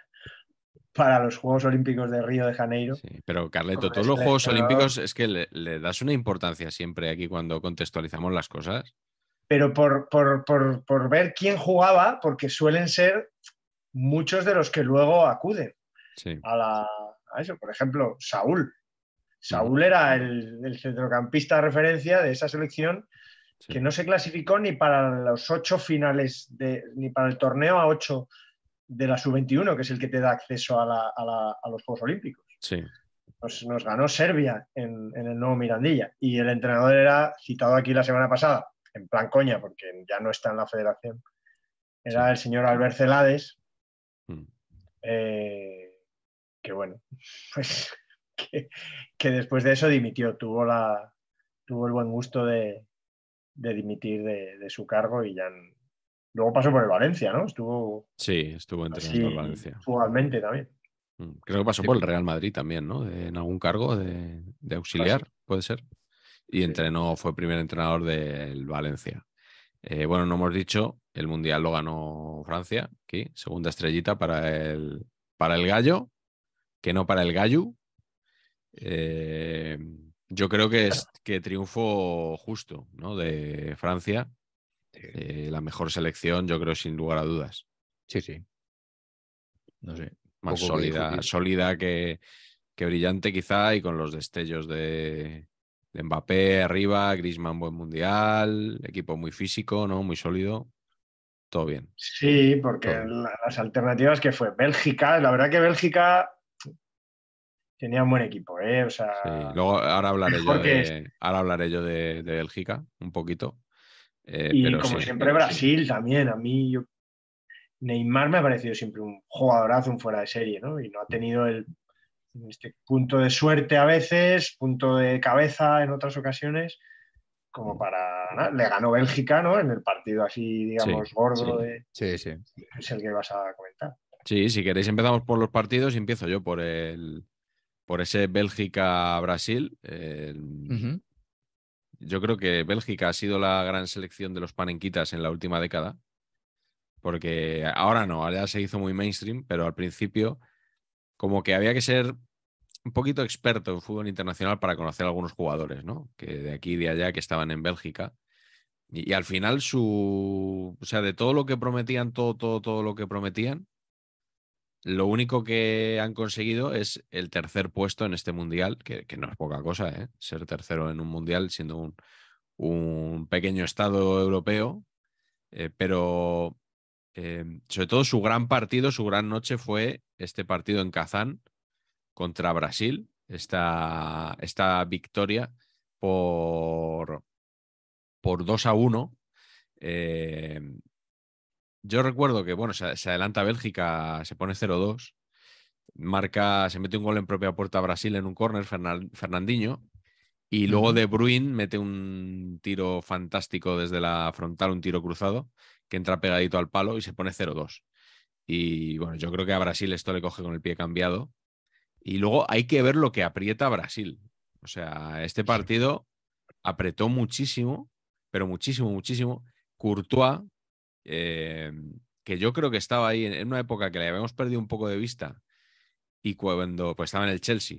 Speaker 3: para los Juegos Olímpicos de Río de Janeiro.
Speaker 2: pero Carleto, todos los Juegos Olímpicos es que le, das una importancia siempre aquí cuando contextualizamos las cosas.
Speaker 3: Pero por, ver quién jugaba, porque suelen ser muchos de los que luego acuden a, la, eso. Por ejemplo, Saúl. Saúl era el, centrocampista de referencia de esa selección que no se clasificó ni para los ocho finales, ni para el torneo a ocho de la sub-21, que es el que te da acceso a, los Juegos Olímpicos. Sí. Nos, ganó Serbia en, el nuevo Mirandilla y el entrenador era citado aquí la semana pasada, en plan coña, porque ya no está en la federación. Era el señor Albert Celades, mm. eh, que bueno, pues que, después de eso dimitió, tuvo, la, tuvo el buen gusto de, dimitir de, de su cargo y ya Luego pasó por el Valencia, ¿no? Estuvo.
Speaker 2: Sí, estuvo entrenando
Speaker 3: por Valencia. también.
Speaker 2: Mm, creo que pasó por el Real Madrid también, ¿no? en algún cargo de, ah, auxiliar, puede ser. Y entrenó, fue primer entrenador del Valencia. Eh, bueno, no hemos dicho, el Mundial lo ganó Francia, aquí, segunda estrellita para el, para el Gallo, que no para el Gallo. Eh, yo creo que es que triunfo justo, ¿no? De Francia. Eh, la mejor selección, yo creo, sin lugar a dudas. Sí, sí. sé. Más sólida, que sólida que, brillante, quizá, y con los destellos de, Mbappé arriba, Grisman buen mundial, equipo muy físico, ¿no? Muy sólido. Todo bien.
Speaker 3: Sí, porque las alternativas que fue Bélgica, la verdad que Bélgica tenía un buen equipo, ¿eh? O sea,
Speaker 2: Luego, ahora hablaré yo, este. ahora hablaré yo de, Bélgica un poquito. Eh, y como siempre Brasil
Speaker 3: también, a mí yo... Neymar me ha parecido siempre un jugadorazo, un fuera de serie, ¿no? Y no ha tenido el este punto de suerte a veces, punto de cabeza en otras ocasiones, como mm. para... ¿no? Le ganó Bélgica, ¿no? En el partido así, digamos, gordo de... Sí, sí. Es el que vas a comentar.
Speaker 2: Sí, si queréis empezamos por los partidos y empiezo yo por el por ese Bélgica-Brasil. Yo creo que Bélgica ha sido la gran selección de los panenquitas en la última década, porque ahora no, ahora se hizo muy mainstream, pero al principio como que había que ser un poquito experto en fútbol internacional para conocer a algunos jugadores, ¿no? Que de aquí y de allá que estaban en Bélgica. y, al final su, o sea, de todo lo que prometían, todo, todo, todo lo que prometían, lo único que han conseguido es el tercer puesto en este mundial, que, no es poca cosa, ¿eh? ser tercero en un mundial siendo un, pequeño estado europeo, eh, pero eh, sobre todo su gran partido, su gran noche fue este partido en Kazán contra Brasil, esta, esta victoria por, por 2 a 1. Yo recuerdo que, bueno, se, adelanta Bélgica, se pone 0-2, marca, se mete un gol en propia puerta a Brasil en un córner, Fernandinho, y luego De Bruyne mete un tiro fantástico desde la frontal, un tiro cruzado, que entra pegadito al palo y se pone 0-2. Y bueno, yo creo que a Brasil esto le coge con el pie cambiado. Y luego hay que ver lo que aprieta Brasil. O sea, este partido apretó muchísimo, pero muchísimo, muchísimo. Courtois, eh, que yo creo que estaba ahí en, una época que le habíamos perdido un poco de vista y cuando pues estaba en el Chelsea.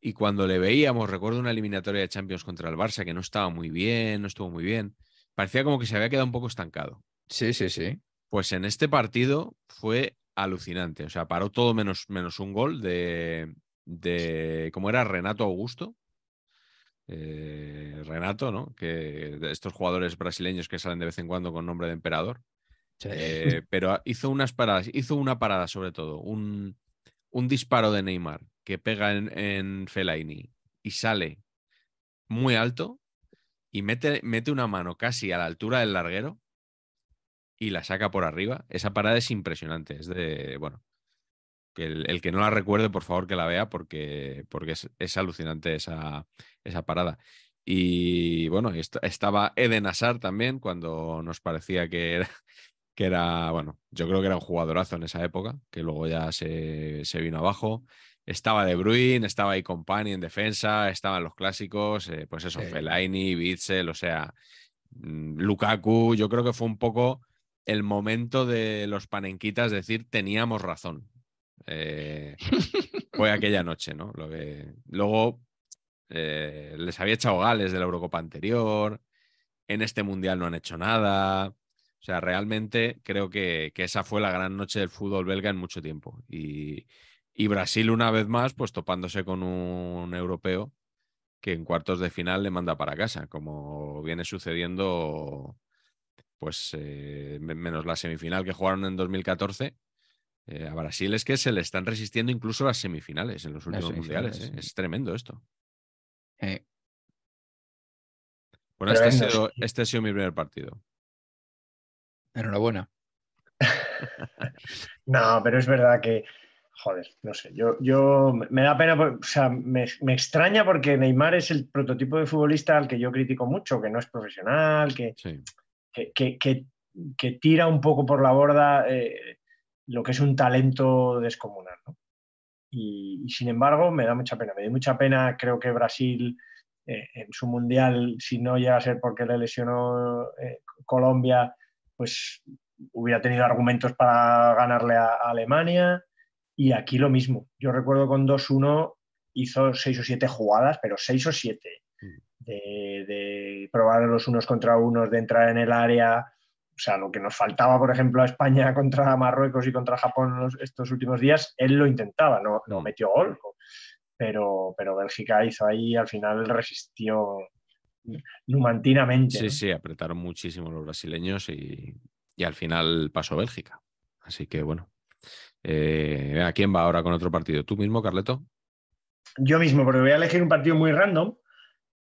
Speaker 2: Y cuando le veíamos, recuerdo una eliminatoria de Champions contra el Barça que no estaba muy bien, no estuvo muy bien. Parecía como que se había quedado un poco estancado. Sí, sí, sí. Pues en este partido fue alucinante. O sea, paró todo menos, menos un gol de, de. ¿Cómo era? Renato Augusto. Eh, Renato, ¿no? Que estos jugadores brasileños que salen de vez en cuando con nombre de emperador.
Speaker 1: Eh,
Speaker 2: pero hizo unas paradas, hizo una parada sobre todo, un, disparo de Neymar que pega en, en Fellaini y sale muy alto y mete, mete una mano casi a la altura del larguero y la saca por arriba. Esa parada es impresionante. Es de, bueno, el, que no la recuerde, por favor, que la vea porque, porque es, alucinante esa, parada. Y bueno, estaba Eden Hazard también cuando nos parecía que era, que era, bueno, yo creo que era un jugadorazo en esa época, que luego ya se, vino abajo. Estaba De Bruyne, estaba ahí Company en defensa, estaban los clásicos, eh, pues eso, Felaini, Fellaini, Bitzel, o sea, mm, Lukaku, yo creo que fue un poco el momento de los panenquitas decir teníamos razón. Eh, fue aquella noche, ¿no? Lo Luego eh, les había echado gales de la Eurocopa anterior, en este Mundial no han hecho nada. O sea, realmente creo que, esa fue la gran noche del fútbol belga en mucho tiempo. Y, Brasil, una vez más, pues topándose con un europeo que en cuartos de final le manda para casa, como viene sucediendo, pues eh, menos la semifinal que jugaron en 2014 eh, a Brasil es que se le están resistiendo incluso las semifinales en los últimos mundiales. ¿eh? Es tremendo esto. Eh. Bueno, este, este ha, sido, mi primer partido.
Speaker 3: Enhorabuena. no, pero es verdad que, joder, no sé, yo, yo me da pena, o sea, me, extraña porque Neymar es el prototipo de futbolista al que yo critico mucho, que no es profesional, que, que, que, que tira un poco por la borda lo que es un talento descomunal. Y, sin embargo, me da mucha pena. Me da mucha pena, creo que Brasil eh, en su mundial, si no llega a ser porque le lesionó eh, Colombia, pues hubiera tenido argumentos para ganarle a, Alemania. Y aquí lo mismo. Yo recuerdo con 2-1 hizo seis o siete jugadas, pero seis o siete mm. de, de probar los unos contra unos, de entrar en el área, o sea, lo que nos faltaba, por ejemplo, a España contra Marruecos y contra Japón estos últimos días, él lo intentaba, no, metió gol. Pero, pero Bélgica hizo ahí, al final resistió numantinamente. Sí,
Speaker 2: sí, apretaron muchísimo los brasileños y, al final pasó Bélgica. Así que bueno. Eh, ¿A quién va ahora con otro partido? ¿Tú mismo, Carleto?
Speaker 3: Yo mismo, porque voy a elegir un partido muy random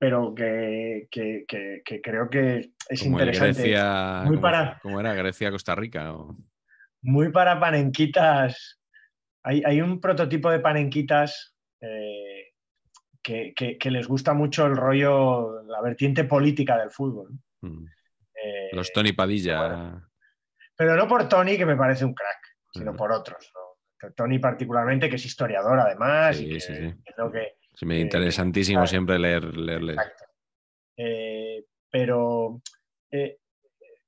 Speaker 3: pero que, creo que es interesante. muy para,
Speaker 2: era Grecia, Costa Rica?
Speaker 3: Muy para panenquitas. Hay, un prototipo de panenquitas eh, que, les gusta mucho el rollo, la vertiente política del fútbol.
Speaker 2: Mm. Eh, Los Tony Padilla.
Speaker 3: pero no por Tony, que me parece un crack, sino mm. por otros. Tony particularmente, que es historiador además, y que
Speaker 2: me eh, interesantísimo siempre leer, leer,
Speaker 3: eh, pero eh,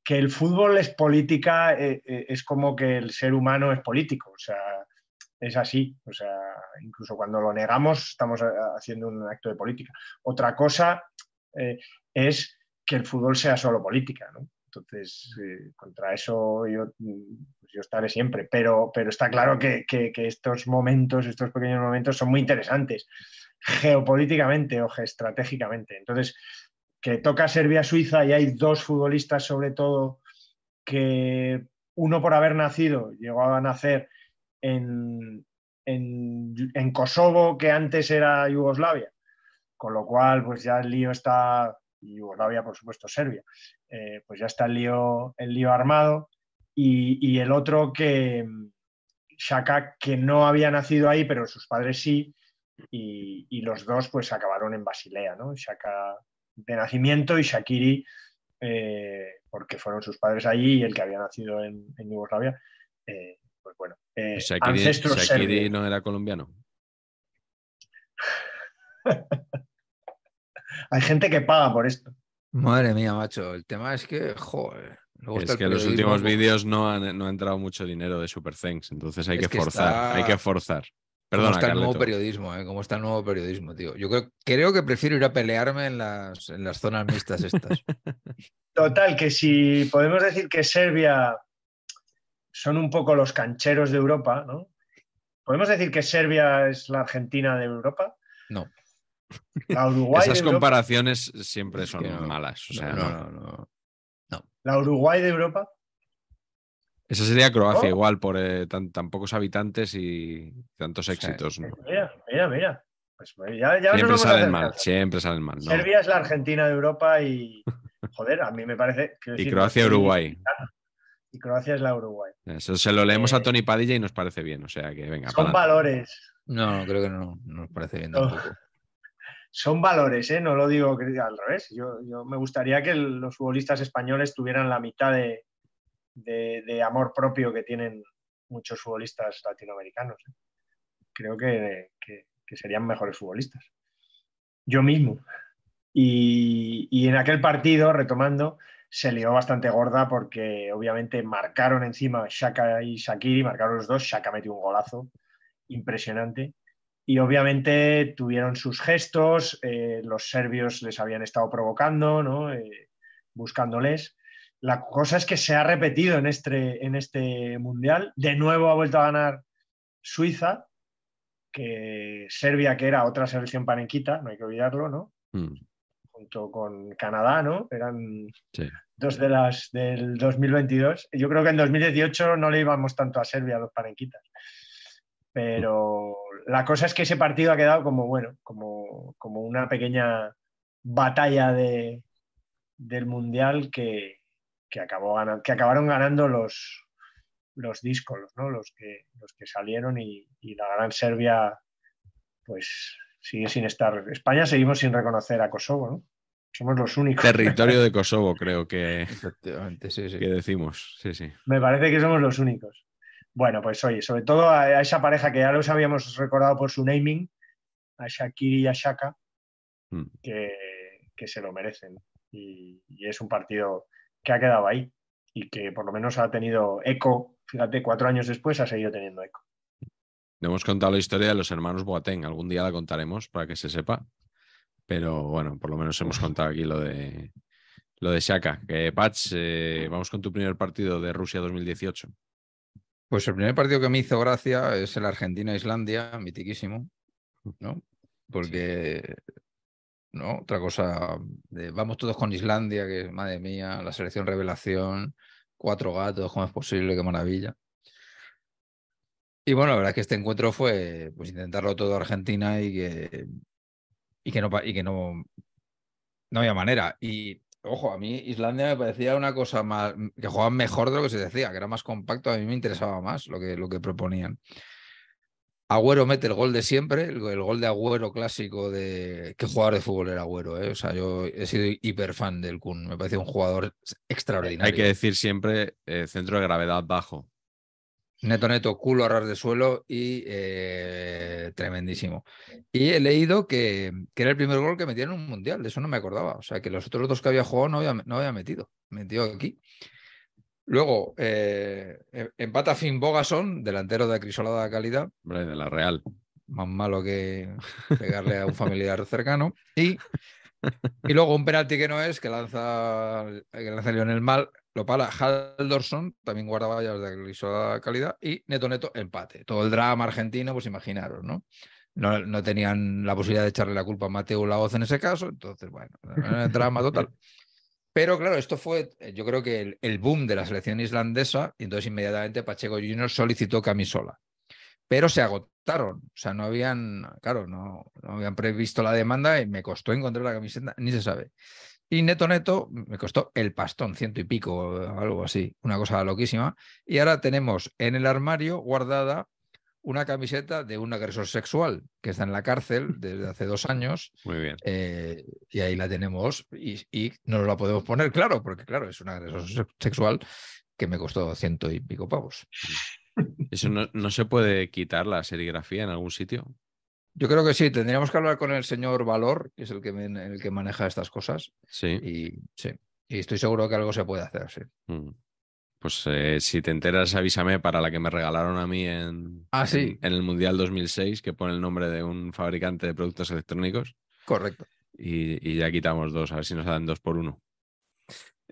Speaker 3: que el fútbol es política es como que el ser humano es político, o sea, es así, o sea, incluso cuando lo negamos estamos haciendo un acto de política. Otra cosa es que el fútbol sea solo política, Entonces, contra eso yo, pues yo, estaré siempre, pero, pero está claro que, estos momentos, estos pequeños momentos son muy interesantes geopolíticamente o geoestratégicamente. Entonces, que toca Serbia-Suiza y hay dos futbolistas sobre todo que uno por haber nacido, llegó a nacer en, Kosovo, que antes era Yugoslavia, con lo cual pues ya el lío está, Yugoslavia por supuesto Serbia, eh, pues ya está el lío, el lío armado, y, y el otro que Shaka, que no había nacido ahí, pero sus padres sí, y, los dos pues acabaron en Basilea, ¿no? Shaka de nacimiento y Shakiri eh, porque fueron sus padres allí y el que había nacido en, Yugoslavia, eh, pues bueno. Eh, Shakiri,
Speaker 1: no era colombiano.
Speaker 3: Hay gente que paga por esto. Madre mía,
Speaker 1: macho. El tema es que, joder. Es
Speaker 2: que en los últimos pues. vídeos no, ha entrado mucho dinero de Super Thanks, entonces hay que, forzar. Hay que
Speaker 1: forzar. ¿Cómo está el nuevo periodismo, eh? ¿Cómo está el nuevo periodismo, tío? Yo creo, que prefiero ir a pelearme en las, en las zonas mixtas estas.
Speaker 3: Total, que si podemos decir que Serbia son un poco los cancheros de Europa, ¿no? ¿Podemos decir que Serbia es la Argentina de Europa? No. La Uruguay
Speaker 2: comparaciones siempre son malas. O sea, no,
Speaker 3: no, La Uruguay de Europa.
Speaker 2: Esa sería Croacia oh. igual, por eh, tan, pocos habitantes y tantos éxitos.
Speaker 3: Mira, mira, mira. Pues, siempre, salen mal,
Speaker 2: siempre salen mal, Serbia
Speaker 3: es la Argentina de Europa y, joder, a mí me parece... Y Croacia, Uruguay. Y Croacia es la Uruguay.
Speaker 2: Eso se lo leemos a eh, Tony Padilla y nos parece bien, o sea que venga. Son
Speaker 3: valores.
Speaker 1: No, creo que no, nos parece bien tampoco.
Speaker 3: Son valores, ¿eh? no lo digo al revés. yo me gustaría que los futbolistas españoles tuvieran la mitad de, de, amor propio que tienen muchos futbolistas latinoamericanos. ¿eh? Creo que, serían mejores futbolistas. Yo mismo. Y, en aquel partido, retomando, se lió bastante gorda porque obviamente marcaron encima Shaka y Shakiri, marcaron los dos, Shaka metió un golazo impresionante. Y obviamente tuvieron sus gestos, eh, los serbios les habían estado provocando, ¿no? Eh, buscándoles. La cosa es que se ha repetido en este, en este mundial. De nuevo ha vuelto a ganar Suiza, que Serbia, que era otra selección panenquita, no hay que olvidarlo, ¿no? Mm. Junto con Canadá, ¿no? Eran dos de las del 2022. Yo creo que en 2018 no le íbamos tanto a Serbia los panenquitas. Pero la cosa es que ese partido ha quedado como, bueno, como, como una pequeña batalla del mundial que, que, acabó que acabaron ganando los, los discos, ¿no? los, que, los que salieron y, la Gran Serbia pues sigue sin estar. España seguimos sin reconocer a Kosovo, ¿no? Somos los únicos. Territorio
Speaker 2: de Kosovo, creo que, Efectivamente, sí, sí. que decimos. Sí, sí.
Speaker 3: Me parece que somos los únicos. Bueno, pues oye, sobre todo a, esa pareja que ya los habíamos recordado por su naming, a Shakiri y a Shaka, mm. que, se lo merecen. y es un partido que ha quedado ahí y que por lo menos ha tenido eco, fíjate, cuatro años después ha seguido teniendo eco.
Speaker 2: hemos contado la historia de los hermanos Boateng, algún día la contaremos para que se sepa, pero bueno, por lo menos hemos contado aquí lo de, lo de Shaka. Que, eh, vamos con tu primer
Speaker 1: partido de Rusia 2018. Pues el primer partido que me hizo gracia es el Argentina-Islandia, mitiquísimo, ¿no? Porque otra cosa, vamos todos con Islandia, que madre mía, la selección revelación, cuatro gatos, ¿cómo es posible? Qué maravilla. Y bueno, la verdad es que este encuentro fue pues intentarlo todo Argentina y que, que, no, que no, no había manera. Y ojo, a mí Islandia me parecía una cosa más, que jugaban mejor de lo que se decía, que era más compacto, a mí me interesaba más lo que, lo que proponían. Agüero mete el gol de siempre, el, gol de Agüero clásico de qué jugador de fútbol era Agüero, eh? o sea, yo he sido hiper fan del Kun, me parece un jugador eh, extraordinario. Hay que
Speaker 2: decir siempre eh, centro de gravedad bajo.
Speaker 1: Neto, neto, culo a ras de suelo y tremendísimo. Y he leído que, era el primer gol que metía en un mundial, de eso no me acordaba. O sea, que los otros dos que había jugado no había, no había metido, metido aquí. Luego, eh, e-, empata Finn Bogason, delantero de acrisolada calidad. de la Real. Más malo que pegarle a un familiar cercano. Y, y luego un penalti que no es, que lanza, que lanza Lionel Mal, lo pala Haldorson, también ya de acrisolada calidad. Y neto neto, empate. Todo el drama argentino, pues imaginaros, ¿no? No, tenían la posibilidad de echarle la culpa a Mateo Laoz en ese caso, entonces, bueno, drama total. Pero claro, esto fue, eh, yo creo que el, boom de la selección islandesa, y entonces inmediatamente Pacheco Junior solicitó camisola. Pero se agotaron, o sea, no habían, claro, no, no habían previsto la demanda y me costó encontrar la camiseta, ni se sabe. Y neto neto me costó el pastón, ciento y pico, algo así, una cosa loquísima. Y ahora tenemos en el armario guardada una camiseta de un agresor sexual que está en la cárcel desde hace dos años. Muy bien. Eh, y ahí la tenemos y, no la podemos poner, claro, porque claro, es un agresor sexual que me costó ciento y pico pavos.
Speaker 2: ¿Eso no, se puede quitar la serigrafía en algún sitio?
Speaker 1: Yo creo que sí, tendríamos que hablar con el señor Valor, que es el que, el que maneja estas cosas. Sí. Y, sí. estoy seguro que algo se puede hacer, sí.
Speaker 2: Mm. Pues eh, si te enteras, avísame para la que me regalaron a mí en, ah, en, el Mundial 2006, que pone el nombre de un fabricante de productos electrónicos. Correcto. Y, ya quitamos dos, a ver si nos dan dos por uno.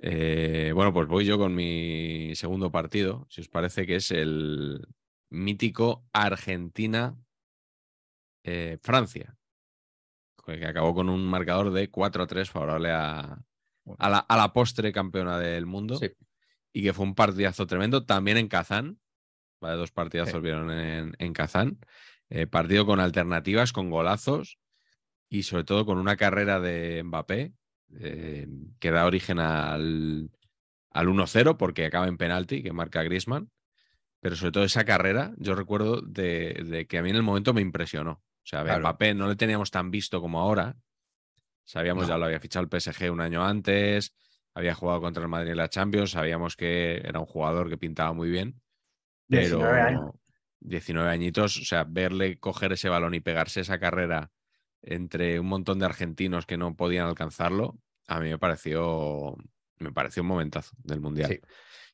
Speaker 2: Eh, bueno, pues voy yo con mi segundo partido, si os parece, que es el mítico Argentina-Francia, eh, que acabó con un marcador de 4 a 3 favorable a, a, la, a la postre campeona del mundo. Sí y que fue un partidazo tremendo también en Kazán. ¿vale? Dos partidazos vieron en, en Kazán. Eh, partido con alternativas, con golazos y sobre todo con una carrera de Mbappé eh, que da origen al, al 1-0 porque acaba en penalti que marca Griezmann. Pero sobre todo esa carrera, yo recuerdo de, que a mí en el momento me impresionó. O sea, a Mbappé no le teníamos tan visto como ahora. Sabíamos ya lo había fichado el PSG un año antes, había jugado contra el Madrid en la Champions, sabíamos que era un jugador que pintaba muy bien, pero 19, añitos, o sea, verle coger ese balón y pegarse esa carrera entre un montón de argentinos que no podían alcanzarlo, a mí me pareció, me pareció un momentazo del Mundial.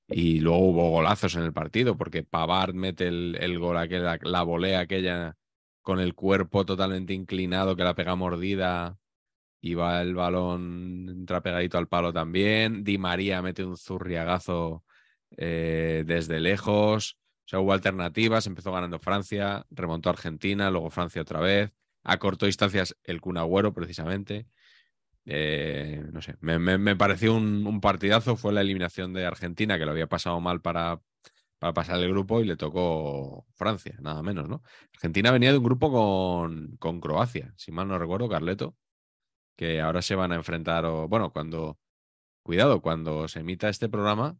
Speaker 2: Y luego hubo golazos en el partido, porque Pavard mete el, gol, la volea aquella con el cuerpo totalmente inclinado que la pega mordida iba el balón, entra pegadito al palo también. Di María mete un zurriagazo eh, desde lejos. O sea, hubo alternativas, empezó ganando Francia, remontó Argentina, luego Francia otra vez. a corto distancias el cunagüero precisamente. Eh, no sé, me, pareció un, partidazo. Fue la eliminación de Argentina, que lo había pasado mal para, para pasar el grupo y le tocó Francia, nada menos, ¿no? Argentina venía de un grupo con, con Croacia, si mal no recuerdo, Carleto que ahora se van a enfrentar, o bueno, cuando, cuidado, cuando se emita este programa,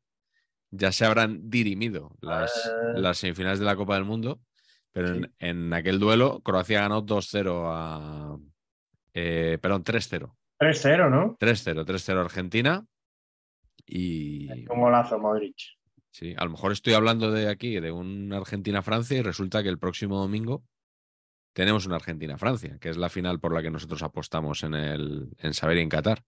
Speaker 2: ya se habrán dirimido las, ah. semifinales de la Copa del Mundo, pero en, aquel duelo Croacia ganó 2-0 a... perdón, 3-0.
Speaker 3: 3-0, ¿no?
Speaker 2: 3-0, 3-0 Argentina y...
Speaker 3: Como lazo Modric.
Speaker 2: Sí, a lo mejor estoy hablando de aquí, de un Argentina-Francia y resulta que el próximo domingo tenemos una Argentina-Francia, que es la final por la que nosotros apostamos en, el, en Saber y en Qatar,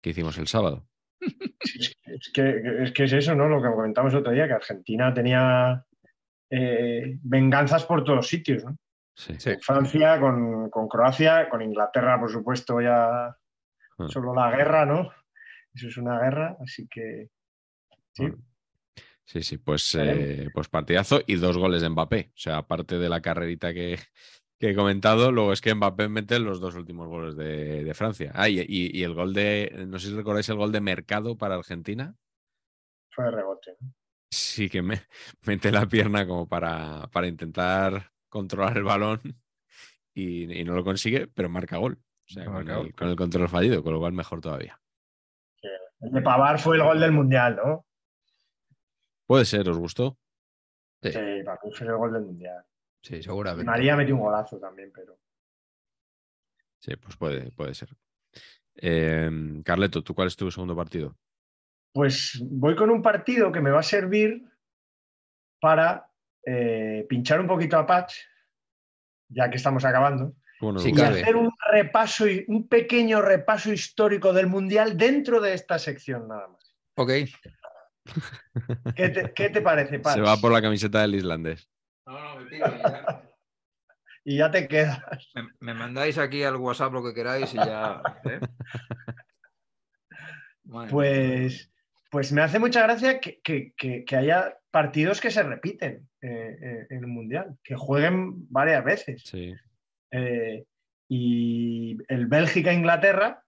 Speaker 2: que hicimos el sábado.
Speaker 3: Es que, es eso, ¿no? Lo que comentamos el otro día, que Argentina tenía eh, venganzas por todos sitios, ¿no? Sí. Francia, con, Croacia, con Inglaterra, por supuesto, ya ah. solo la guerra, ¿no? Eso es una guerra, así que. Sí. Ah.
Speaker 2: Sí, pues, eh, pues partidazo y dos goles de Mbappé. O sea, aparte de la carrerita que, que he comentado, luego es que Mbappé mete los dos últimos goles de, Francia. Ah, y, el gol de, no sé si recordáis el gol de mercado para Argentina.
Speaker 3: Fue de rebote.
Speaker 2: Sí, que mete la pierna como para, para intentar controlar el balón y, no lo consigue, pero marca gol. O sea, con, El, control fallido, con lo cual mejor todavía.
Speaker 3: El de Pavar fue el gol del Mundial, ¿no?
Speaker 2: Puede ser, ¿os gustó?
Speaker 3: Sí, sí fue el gol del Mundial.
Speaker 2: Sí, seguramente. María
Speaker 3: metió un golazo también, pero.
Speaker 2: Sí, pues puede, puede ser. Em, Carleto, ¿tú cuál es tu segundo partido?
Speaker 3: Pues voy con un partido que me va a servir para eh, pinchar un poquito a Patch, ya que estamos acabando, y hacer un repaso, un pequeño repaso histórico del Mundial dentro de esta sección nada más. Ok. ¿Qué qué te parece, Patch? Se va
Speaker 2: por la camiseta del islandés. No,
Speaker 3: y ya te quedas.
Speaker 1: Me, mandáis aquí al WhatsApp lo que queráis y ya.
Speaker 3: ¿eh? pues, pues me hace mucha gracia que, haya partidos que se repiten eh, eh, en el Mundial, que jueguen varias veces. Sí. y el Bélgica-Inglaterra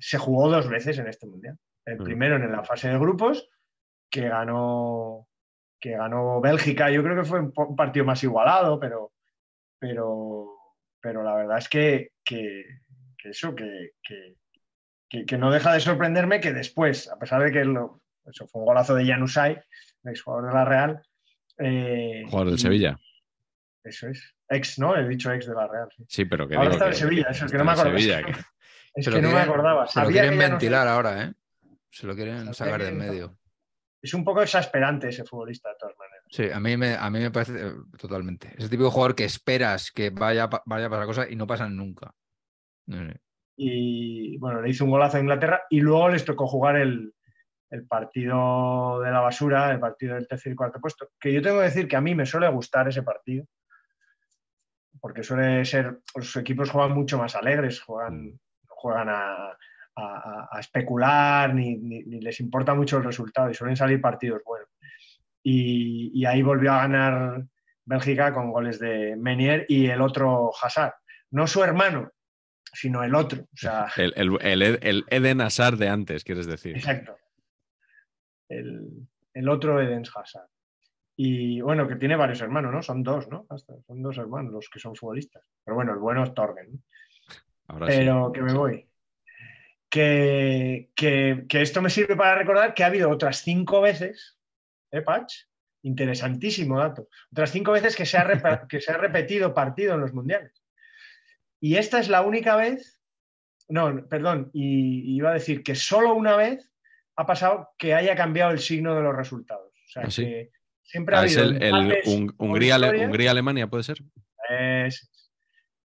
Speaker 3: se jugó dos veces en este Mundial. El mm. primero en la fase de grupos, que ganó que ganó Bélgica. Yo creo que fue un, partido más igualado, pero, pero, pero la verdad es que, que, eso, que, no deja de sorprenderme que después, a pesar de que eso fue un golazo de ex jugador de la Real. Eh, jugador del Sevilla. Eso es. Ex, ¿no? He dicho ex de la Real. Sí, pero que. Ahora está en Sevilla, eso es que no me acordaba. Sevilla, es que, no me acordaba. Se lo quieren ventilar
Speaker 1: ahora, ¿eh? Se lo quieren sacar en medio
Speaker 3: es un poco exasperante ese futbolista, de todas maneras.
Speaker 1: Sí, a mí me, a mí me parece eh, totalmente. Es el de jugador que esperas que vaya, vaya a pasar cosas y no pasan nunca.
Speaker 3: Y bueno, le hizo un golazo a Inglaterra y luego les tocó jugar el, el partido de la basura, el partido del tercer y cuarto puesto. Que yo tengo que decir que a mí me suele gustar ese partido, porque suele ser, los equipos juegan mucho más alegres, juegan, mm. juegan a, a, especular ni, les importa mucho el resultado y suelen salir partidos buenos. Y, ahí volvió a ganar Bélgica con goles de Menier y el otro Hazard. No su hermano, sino el otro.
Speaker 2: el, Eden Hazard de antes, quieres decir. Exacto.
Speaker 3: El, otro Eden Hazard. Y bueno, que tiene varios hermanos, ¿no? Son dos, ¿no? son dos hermanos los que son futbolistas. Pero bueno, el bueno es Torgen. Pero que me voy que, que, esto me sirve para recordar que ha habido otras cinco veces, ¿eh, Patch? Interesantísimo dato. Otras cinco veces que se, ha que se ha repetido partido en los mundiales. Y esta es la única vez, no, perdón, y, iba a decir que solo una vez ha pasado que haya cambiado el signo de los resultados. O sea, ah, que siempre ha ah, habido. Hungría-Alemania, ¿puede ser? Es,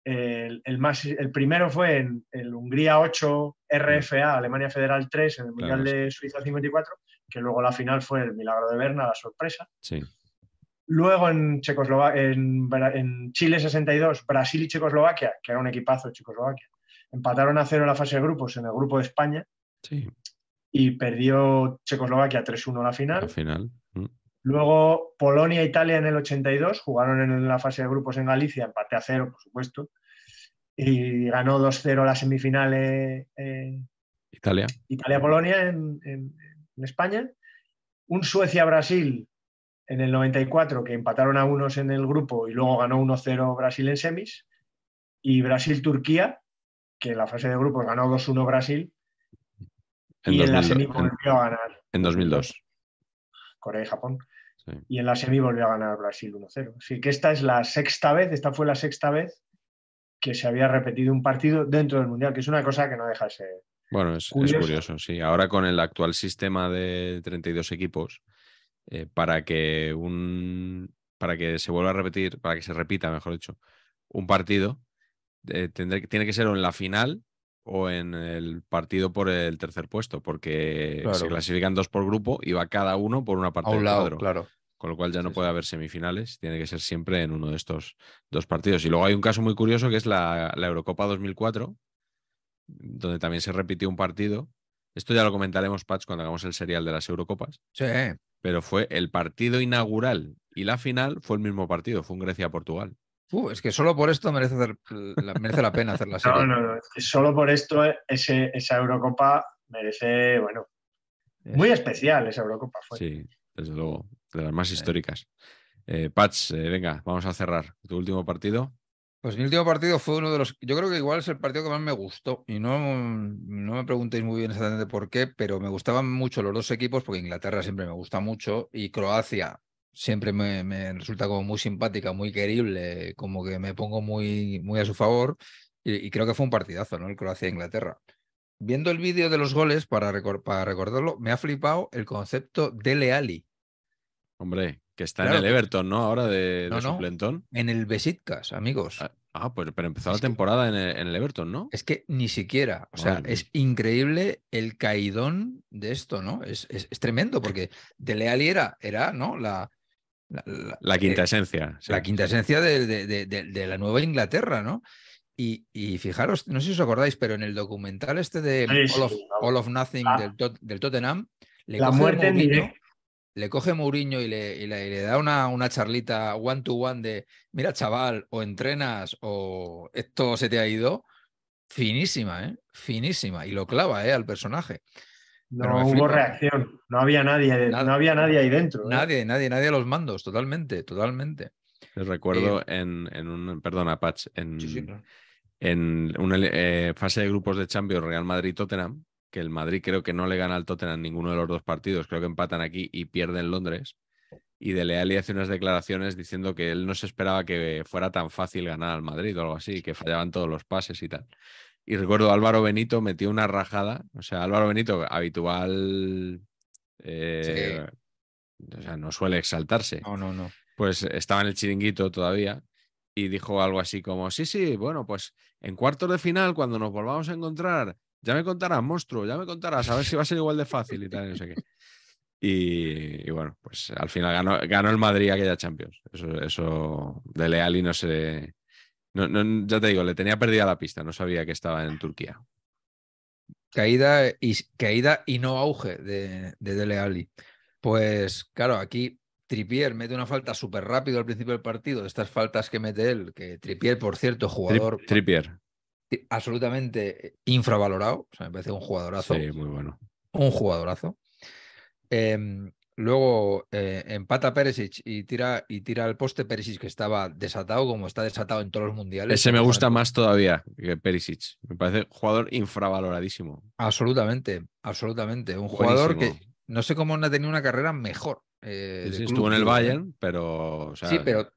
Speaker 3: el, más, el primero fue en el Hungría 8, RFA, mm. Alemania Federal 3, en el Mundial de Suiza 54, que luego la final fue el milagro de Berna, la sorpresa. Sí. Luego en, Chile 62, Brasil y Checoslovaquia, que era un equipazo Checoslovaquia, empataron a cero en la fase de grupos en el grupo de España. Y perdió Checoslovaquia 3-1 la final. La
Speaker 2: final. Mm.
Speaker 3: Luego Polonia e Italia en el 82 jugaron en la fase de grupos en Galicia, empate a cero, por supuesto, y ganó 2-0 la semifinal en
Speaker 2: Italia. Italia-Polonia
Speaker 3: en, España. Un Suecia-Brasil en el 94 que empataron a unos en el grupo y luego ganó 1-0 Brasil en semis. Y Brasil-Turquía, que en la fase de grupos ganó 2-1 Brasil. En y la semifinal
Speaker 2: En 2002.
Speaker 3: Corea y Japón. Y en la semi volvió a ganar Brasil 1-0. Así que esta es la sexta vez, esta fue la sexta vez que se había repetido un partido dentro del Mundial, que es una cosa que no deja de ser.
Speaker 2: Bueno, es curioso. sí. Ahora con el actual sistema de 32 equipos, eh, para que un para que se vuelva a repetir, para que se repita, mejor dicho, un partido, eh, tiene que ser en la final o en el partido por el tercer puesto, porque se clasifican dos por grupo y va cada uno por una parte del cuadro. Claro. Con lo cual ya no puede haber semifinales, tiene que ser siempre en uno de estos dos partidos. Y luego hay un caso muy curioso que es la, Eurocopa 2004, donde también se repitió un partido. Esto ya lo comentaremos, Patch, cuando hagamos el serial de las Eurocopas. Sí. Pero fue el partido inaugural y la final fue el mismo partido, fue un Grecia-Portugal.
Speaker 1: Uh, es que solo por esto merece, hacer, la pena hacer la serie. No, no,
Speaker 3: no. solo por esto eh, ese, esa Eurocopa merece, bueno, muy especial esa Eurocopa. Fue.
Speaker 2: Sí, desde luego, de las más históricas. Eh, Pats, eh, venga, vamos a cerrar. ¿Tu último
Speaker 1: partido? Pues mi último partido fue uno de los. Yo creo que igual es el partido que más me gustó. Y no, no me preguntéis muy bien exactamente por qué, pero me gustaban mucho los dos equipos, porque Inglaterra siempre me gusta mucho. Y Croacia, siempre me, resulta como muy simpática, muy querible, como que me pongo muy, muy a su favor y, creo que fue un partidazo, ¿no? El Croacia-Inglaterra. E Viendo el vídeo de los goles, para, para recordarlo, me ha flipado el concepto de Leali. Hombre, que está en el
Speaker 2: Everton, ¿no? Ahora de, suplentón.
Speaker 1: No, en el Besitkas, amigos. Ah, ah, pues, pero empezó la temporada en, el, Everton, ¿no? Es que ni siquiera. O sea, es increíble el caidón de esto, ¿no? Es, es, tremendo, porque de Leali era, era ¿no? La, eh, la, quinta
Speaker 2: esencia. La quinta esencia
Speaker 1: de, la Nueva Inglaterra, ¿no? Y, fijaros, no sé si os acordáis, pero en el documental este de All of, Nothing ah. del, Tottenham,
Speaker 3: le coge muerte
Speaker 1: Le coge y le, le, da una, una, charlita one to one de, mira chaval, o entrenas o esto se te ha ido. Finísima, ¿eh? Finísima. Y lo clava, ¿eh? Al personaje. No hubo reacción, no había nadie, no había nadie ahí dentro. ¿eh? Nadie, nadie, nadie a los mandos, totalmente, totalmente. Les recuerdo eh, en,
Speaker 2: en, un, perdón, Apache, en, en una eh, fase de grupos de Champions Real Madrid-Tottenham, que el Madrid creo que no le gana al Tottenham ninguno de los dos partidos, creo que empatan aquí y pierden Londres. Y de Leal hace unas declaraciones diciendo que él no se esperaba que fuera tan fácil ganar al Madrid o algo así, que fallaban todos los pases y tal. Y recuerdo Álvaro Benito metió una rajada. O sea, Álvaro Benito, habitual. Eh, o sea, no suele exaltarse. No, no, no. Pues estaba en el chiringuito todavía y dijo algo así como: Sí, sí, bueno, pues en cuartos de final, cuando nos volvamos a encontrar, ya me contarás, monstruo, ya me contarás, a ver si va a ser igual de fácil y tal, no sé qué. Y, bueno, pues al final ganó, el Madrid aquella Champions. Eso, eso de y no se, no, ya te digo, le tenía perdida la pista, no sabía que estaba en Turquía.
Speaker 1: Caída y, caída y no auge de, de Dele Ali. Pues claro, aquí Tripier mete una falta súper rápido al principio del partido, estas faltas que mete él, que Tripier, por cierto, jugador... Absolutamente infravalorado, o sea, me parece un jugadorazo. Sí, muy bueno. Un jugadorazo. Em, Luego eh, empata Perisic y tira, y tira al poste Perisic, que estaba desatado, como está desatado en todos los mundiales. Ese me gusta
Speaker 2: más todavía que Perisic. Me parece jugador infravaloradísimo.
Speaker 1: Absolutamente, absolutamente. Un jugador que no sé cómo no ha tenido una carrera mejor.
Speaker 3: Eh, estuvo en el ¿eh? Bayern,
Speaker 1: pero. sí, pero.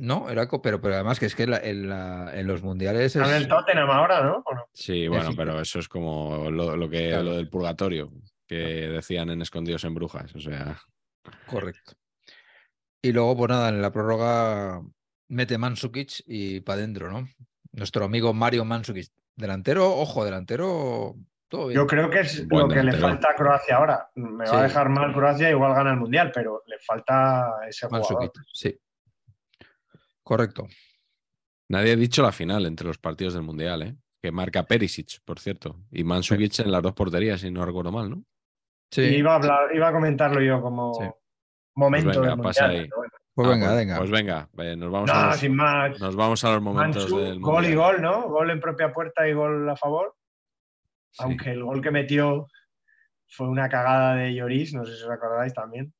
Speaker 1: No, era, pero, pero además que es que en, los mundiales. Están en el
Speaker 3: Tottenham ahora, ¿no?
Speaker 1: Sí, bueno, pero eso es
Speaker 2: como lo, que, lo del purgatorio que decían en Escondidos en Brujas. O sea.
Speaker 1: Correcto. Y luego, pues nada, en la prórroga mete Mansukic y para adentro, ¿no? Nuestro amigo Mario Mansukic. Delantero, ojo, delantero.
Speaker 3: Todo Yo creo que es lo que le falta a Croacia ahora. Me va a dejar mal Croacia, igual gana el mundial, pero le falta ese Mansukic,
Speaker 1: Sí. Correcto.
Speaker 2: Nadie ha dicho la final entre los partidos del mundial, ¿eh? Que marca Perisic, por cierto. Y Mansukic en las dos porterías, si no recuerdo mal, ¿no? iba a,
Speaker 3: hablar, iba a comentarlo yo como pues momento. Pues ah, venga, Pues venga,
Speaker 2: Pues venga, eh, nos vamos, a los, momentos Gol y
Speaker 3: gol, ¿no? Gol en propia puerta y gol a favor. Aunque el gol que metió fue una cagada de Lloris, no sé si os acordáis también.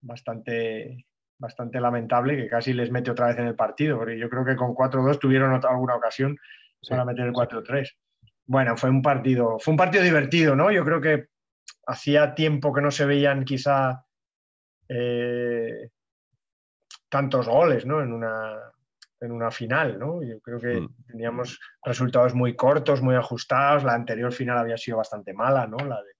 Speaker 3: Bastante, bastante lamentable que casi les mete otra vez en el partido, porque yo creo que con 4-2 tuvieron alguna ocasión para meter el 4-3. Bueno, fue un partido, fue un partido divertido, ¿no? Yo creo que hacía tiempo que no se veían quizá eh, tantos goles ¿no? en, una, en una final. ¿no? Yo creo que mm. teníamos resultados muy cortos, muy ajustados. La anterior final había sido bastante mala, ¿no? la de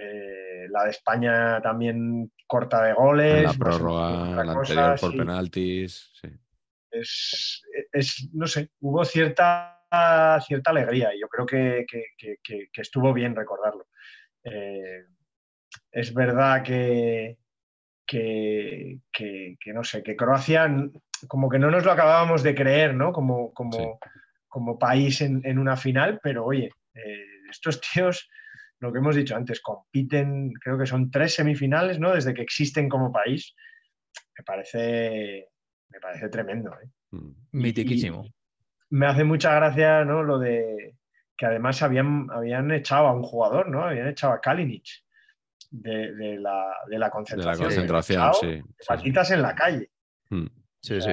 Speaker 3: eh, la de España también corta de goles. la
Speaker 2: prórroga, la anterior por penaltis.
Speaker 3: es, no sé, hubo cierta cierta alegría y yo creo que, estuvo bien recordarlo. Eh, es verdad que, que, no sé, que Croacia como que no nos lo acabábamos de creer, ¿no? Como, como, como país en, una final, pero oye, eh, estos tíos, lo que hemos dicho antes, compiten, creo que son tres semifinales, ¿no? Desde que existen como país. Me parece, me parece tremendo. ¿eh?
Speaker 1: Mm. mitiquísimo
Speaker 3: me hace mucha gracia ¿no? lo de que además habían, habían echado a un jugador, ¿no? Habían echado a Kalinic de, la, de concentración. De la concentración, sí. Patitas en la calle.
Speaker 1: Hmm. Sí, sí,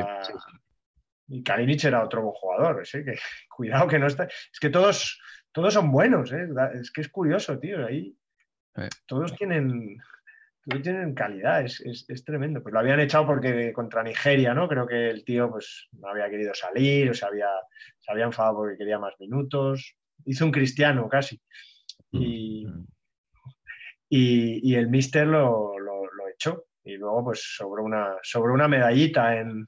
Speaker 3: Y Kalinic era otro buen jugador, que cuidado que no está. Es que todos, todos son buenos, ¿eh? es que es curioso, tío. Ahí eh. todos tienen que tienen calidad, es, tremendo. Pues lo habían echado porque contra Nigeria, ¿no? Creo que el tío pues no había querido salir, o se había, se enfadado porque quería más minutos. Hizo un cristiano casi. Mm, mm. Y, el mister lo, lo, echó. Y luego pues sobró una, una medallita en,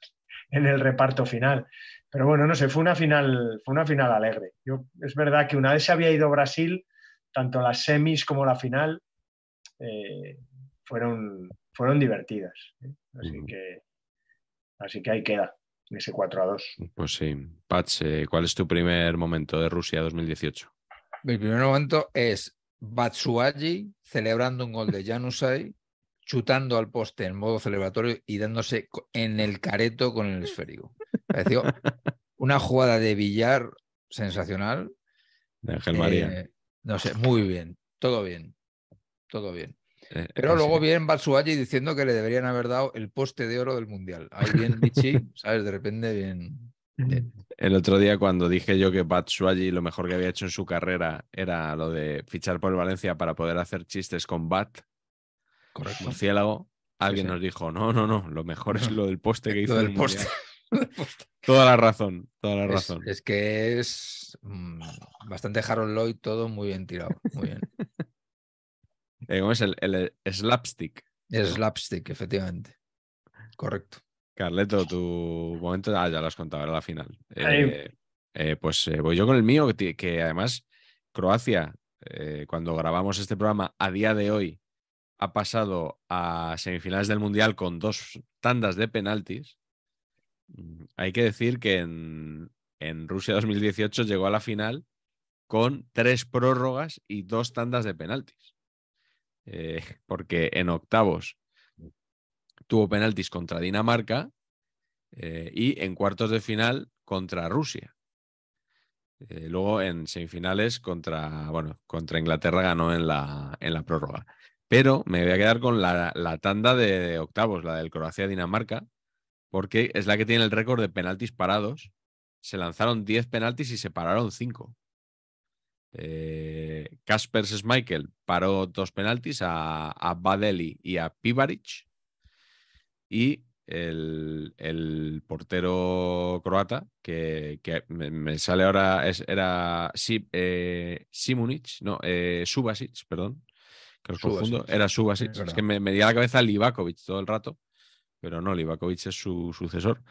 Speaker 3: el reparto final. Pero bueno, no sé, fue una final, fue una final alegre. Yo, es verdad que una vez se había ido Brasil, tanto las semis como la final, eh, fueron, fueron divertidas. ¿eh? Así, que, así que ahí queda ese 4 a 2.
Speaker 2: Pues sí. Pats, eh, ¿cuál es tu primer momento de Rusia 2018?
Speaker 1: Mi primer momento es Batsuagi celebrando un gol de Janusai, chutando al poste en modo celebratorio y dándose en el careto con el esférico. Pareció una jugada de billar sensacional. De Ángel María. Eh, no sé, muy bien, todo bien, todo bien. Eh, Pero luego viene Batsuagi diciendo que le deberían haber dado el poste de oro del Mundial. Ahí bien Michi, ¿sabes? De repente bien... Mm.
Speaker 2: El otro día cuando dije yo que Batsuagi lo mejor que había hecho en su carrera era lo de fichar por el Valencia para poder hacer chistes con Bat, Correcto. Ciélago. alguien nos dijo, no, no, no, lo mejor es lo del poste que hizo. del el poste.
Speaker 1: toda la razón, toda la razón. Es, que es mm, bastante Harold Lloyd, todo muy bien tirado, muy bien. Eh, ¿Cómo es el, slapstick? El slapstick, efectivamente. Correcto.
Speaker 2: Carleto, tu momento. Ah, ya lo has contado, era la final. Eh,
Speaker 1: eh, pues voy yo con el
Speaker 2: mío, que, además Croacia, cuando grabamos este programa, a día de hoy ha pasado a semifinales del Mundial con dos tandas de penaltis. Mm, hay que decir que en, en Rusia 2018 llegó a la final con tres prórrogas y dos tandas de penaltis. Eh, porque en octavos tuvo penaltis contra Dinamarca eh, y en cuartos de final contra Rusia. Eh, luego en semifinales contra, bueno, contra Inglaterra ganó en la, en la prórroga. Pero me voy a quedar con la, la tanda de octavos, la del Croacia-Dinamarca, porque es la que tiene el récord de penaltis parados. Se lanzaron 10 penaltis y se pararon 5. Kaspers eh, Michael paró dos penaltis a, a Badeli y a Pivaric. Y el, portero croata, que, me, sale ahora, era eh, Simunic, no, eh, Subasic, perdón, era Subasic. Es, que me, me la cabeza Libakovic todo el rato, pero no, Libakovic es su sucesor.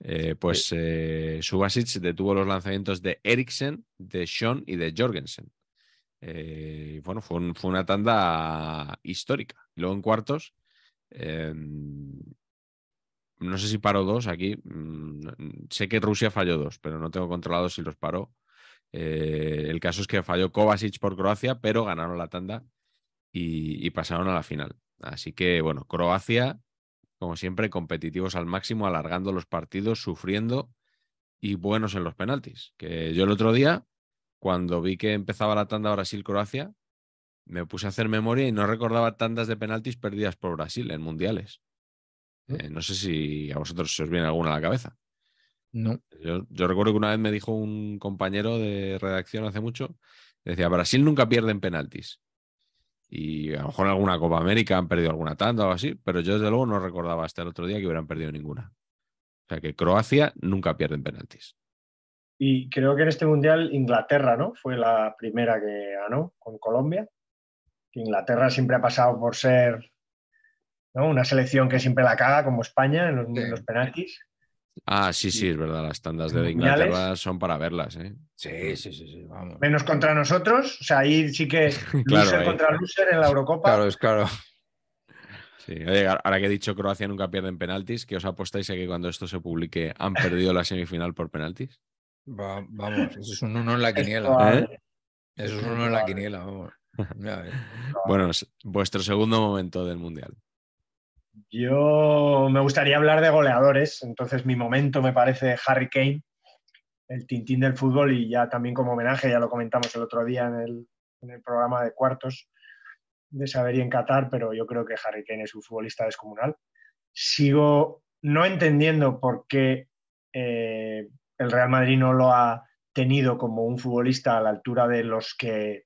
Speaker 2: Eh, pues eh, Subasic detuvo los lanzamientos de Eriksen, de Sean y de Jorgensen. Eh, bueno, fue, una tanda histórica. Luego en cuartos, no sé si paró dos aquí. Mm, mm, sé que Rusia falló dos, pero no tengo controlado si los paró. el caso es que falló Kovacic por Croacia, pero ganaron la tanda y, y pasaron a la final. Así que, bueno, Croacia como siempre, competitivos al máximo, alargando los partidos, sufriendo y buenos en los penaltis. Que yo el otro día, cuando vi que empezaba la tanda Brasil-Croacia, me puse a hacer memoria y no recordaba tandas de penaltis perdidas por Brasil en mundiales. ¿Eh? Eh, no sé si a vosotros se os viene alguna a la cabeza. No. Yo, yo, recuerdo que una vez me dijo un compañero de redacción hace mucho, decía, Brasil nunca pierde en penaltis. Y a lo mejor en alguna Copa América han perdido alguna tanda o así, pero yo desde luego no recordaba hasta el otro día que hubieran perdido ninguna. O sea que Croacia nunca pierde en penaltis.
Speaker 3: Y creo que en este mundial Inglaterra, ¿no? Fue la primera que ganó con Colombia. Inglaterra siempre ha pasado por ser una selección que siempre la caga, como España, en los penaltis.
Speaker 2: Ah, sí, sí, es verdad, las tandas de Inglaterra son para verlas, ¿eh? Sí, sí,
Speaker 3: sí, vamos. Menos contra nosotros, o sea, ahí sí que loser contra loser en la Eurocopa. Claro,
Speaker 2: es claro. Sí. ahora que he dicho Croacia nunca pierde en penaltis, ¿qué os apostáis a que cuando esto se publique han perdido la semifinal por penaltis?
Speaker 1: vamos, eso es un uno en la quiniela. ¿Eh? Eso es un uno en la quiniela, vamos.
Speaker 2: Bueno, vuestro segundo momento del Mundial.
Speaker 3: Yo me gustaría hablar de goleadores, entonces mi momento me parece Harry Kane, el tintín del fútbol y ya también como homenaje, ya lo comentamos el otro día en el, programa de cuartos de Saber y en Qatar, pero yo creo que Harry Kane es un futbolista descomunal. Sigo no entendiendo por qué eh, el Real Madrid no lo ha tenido como un futbolista a la altura de los que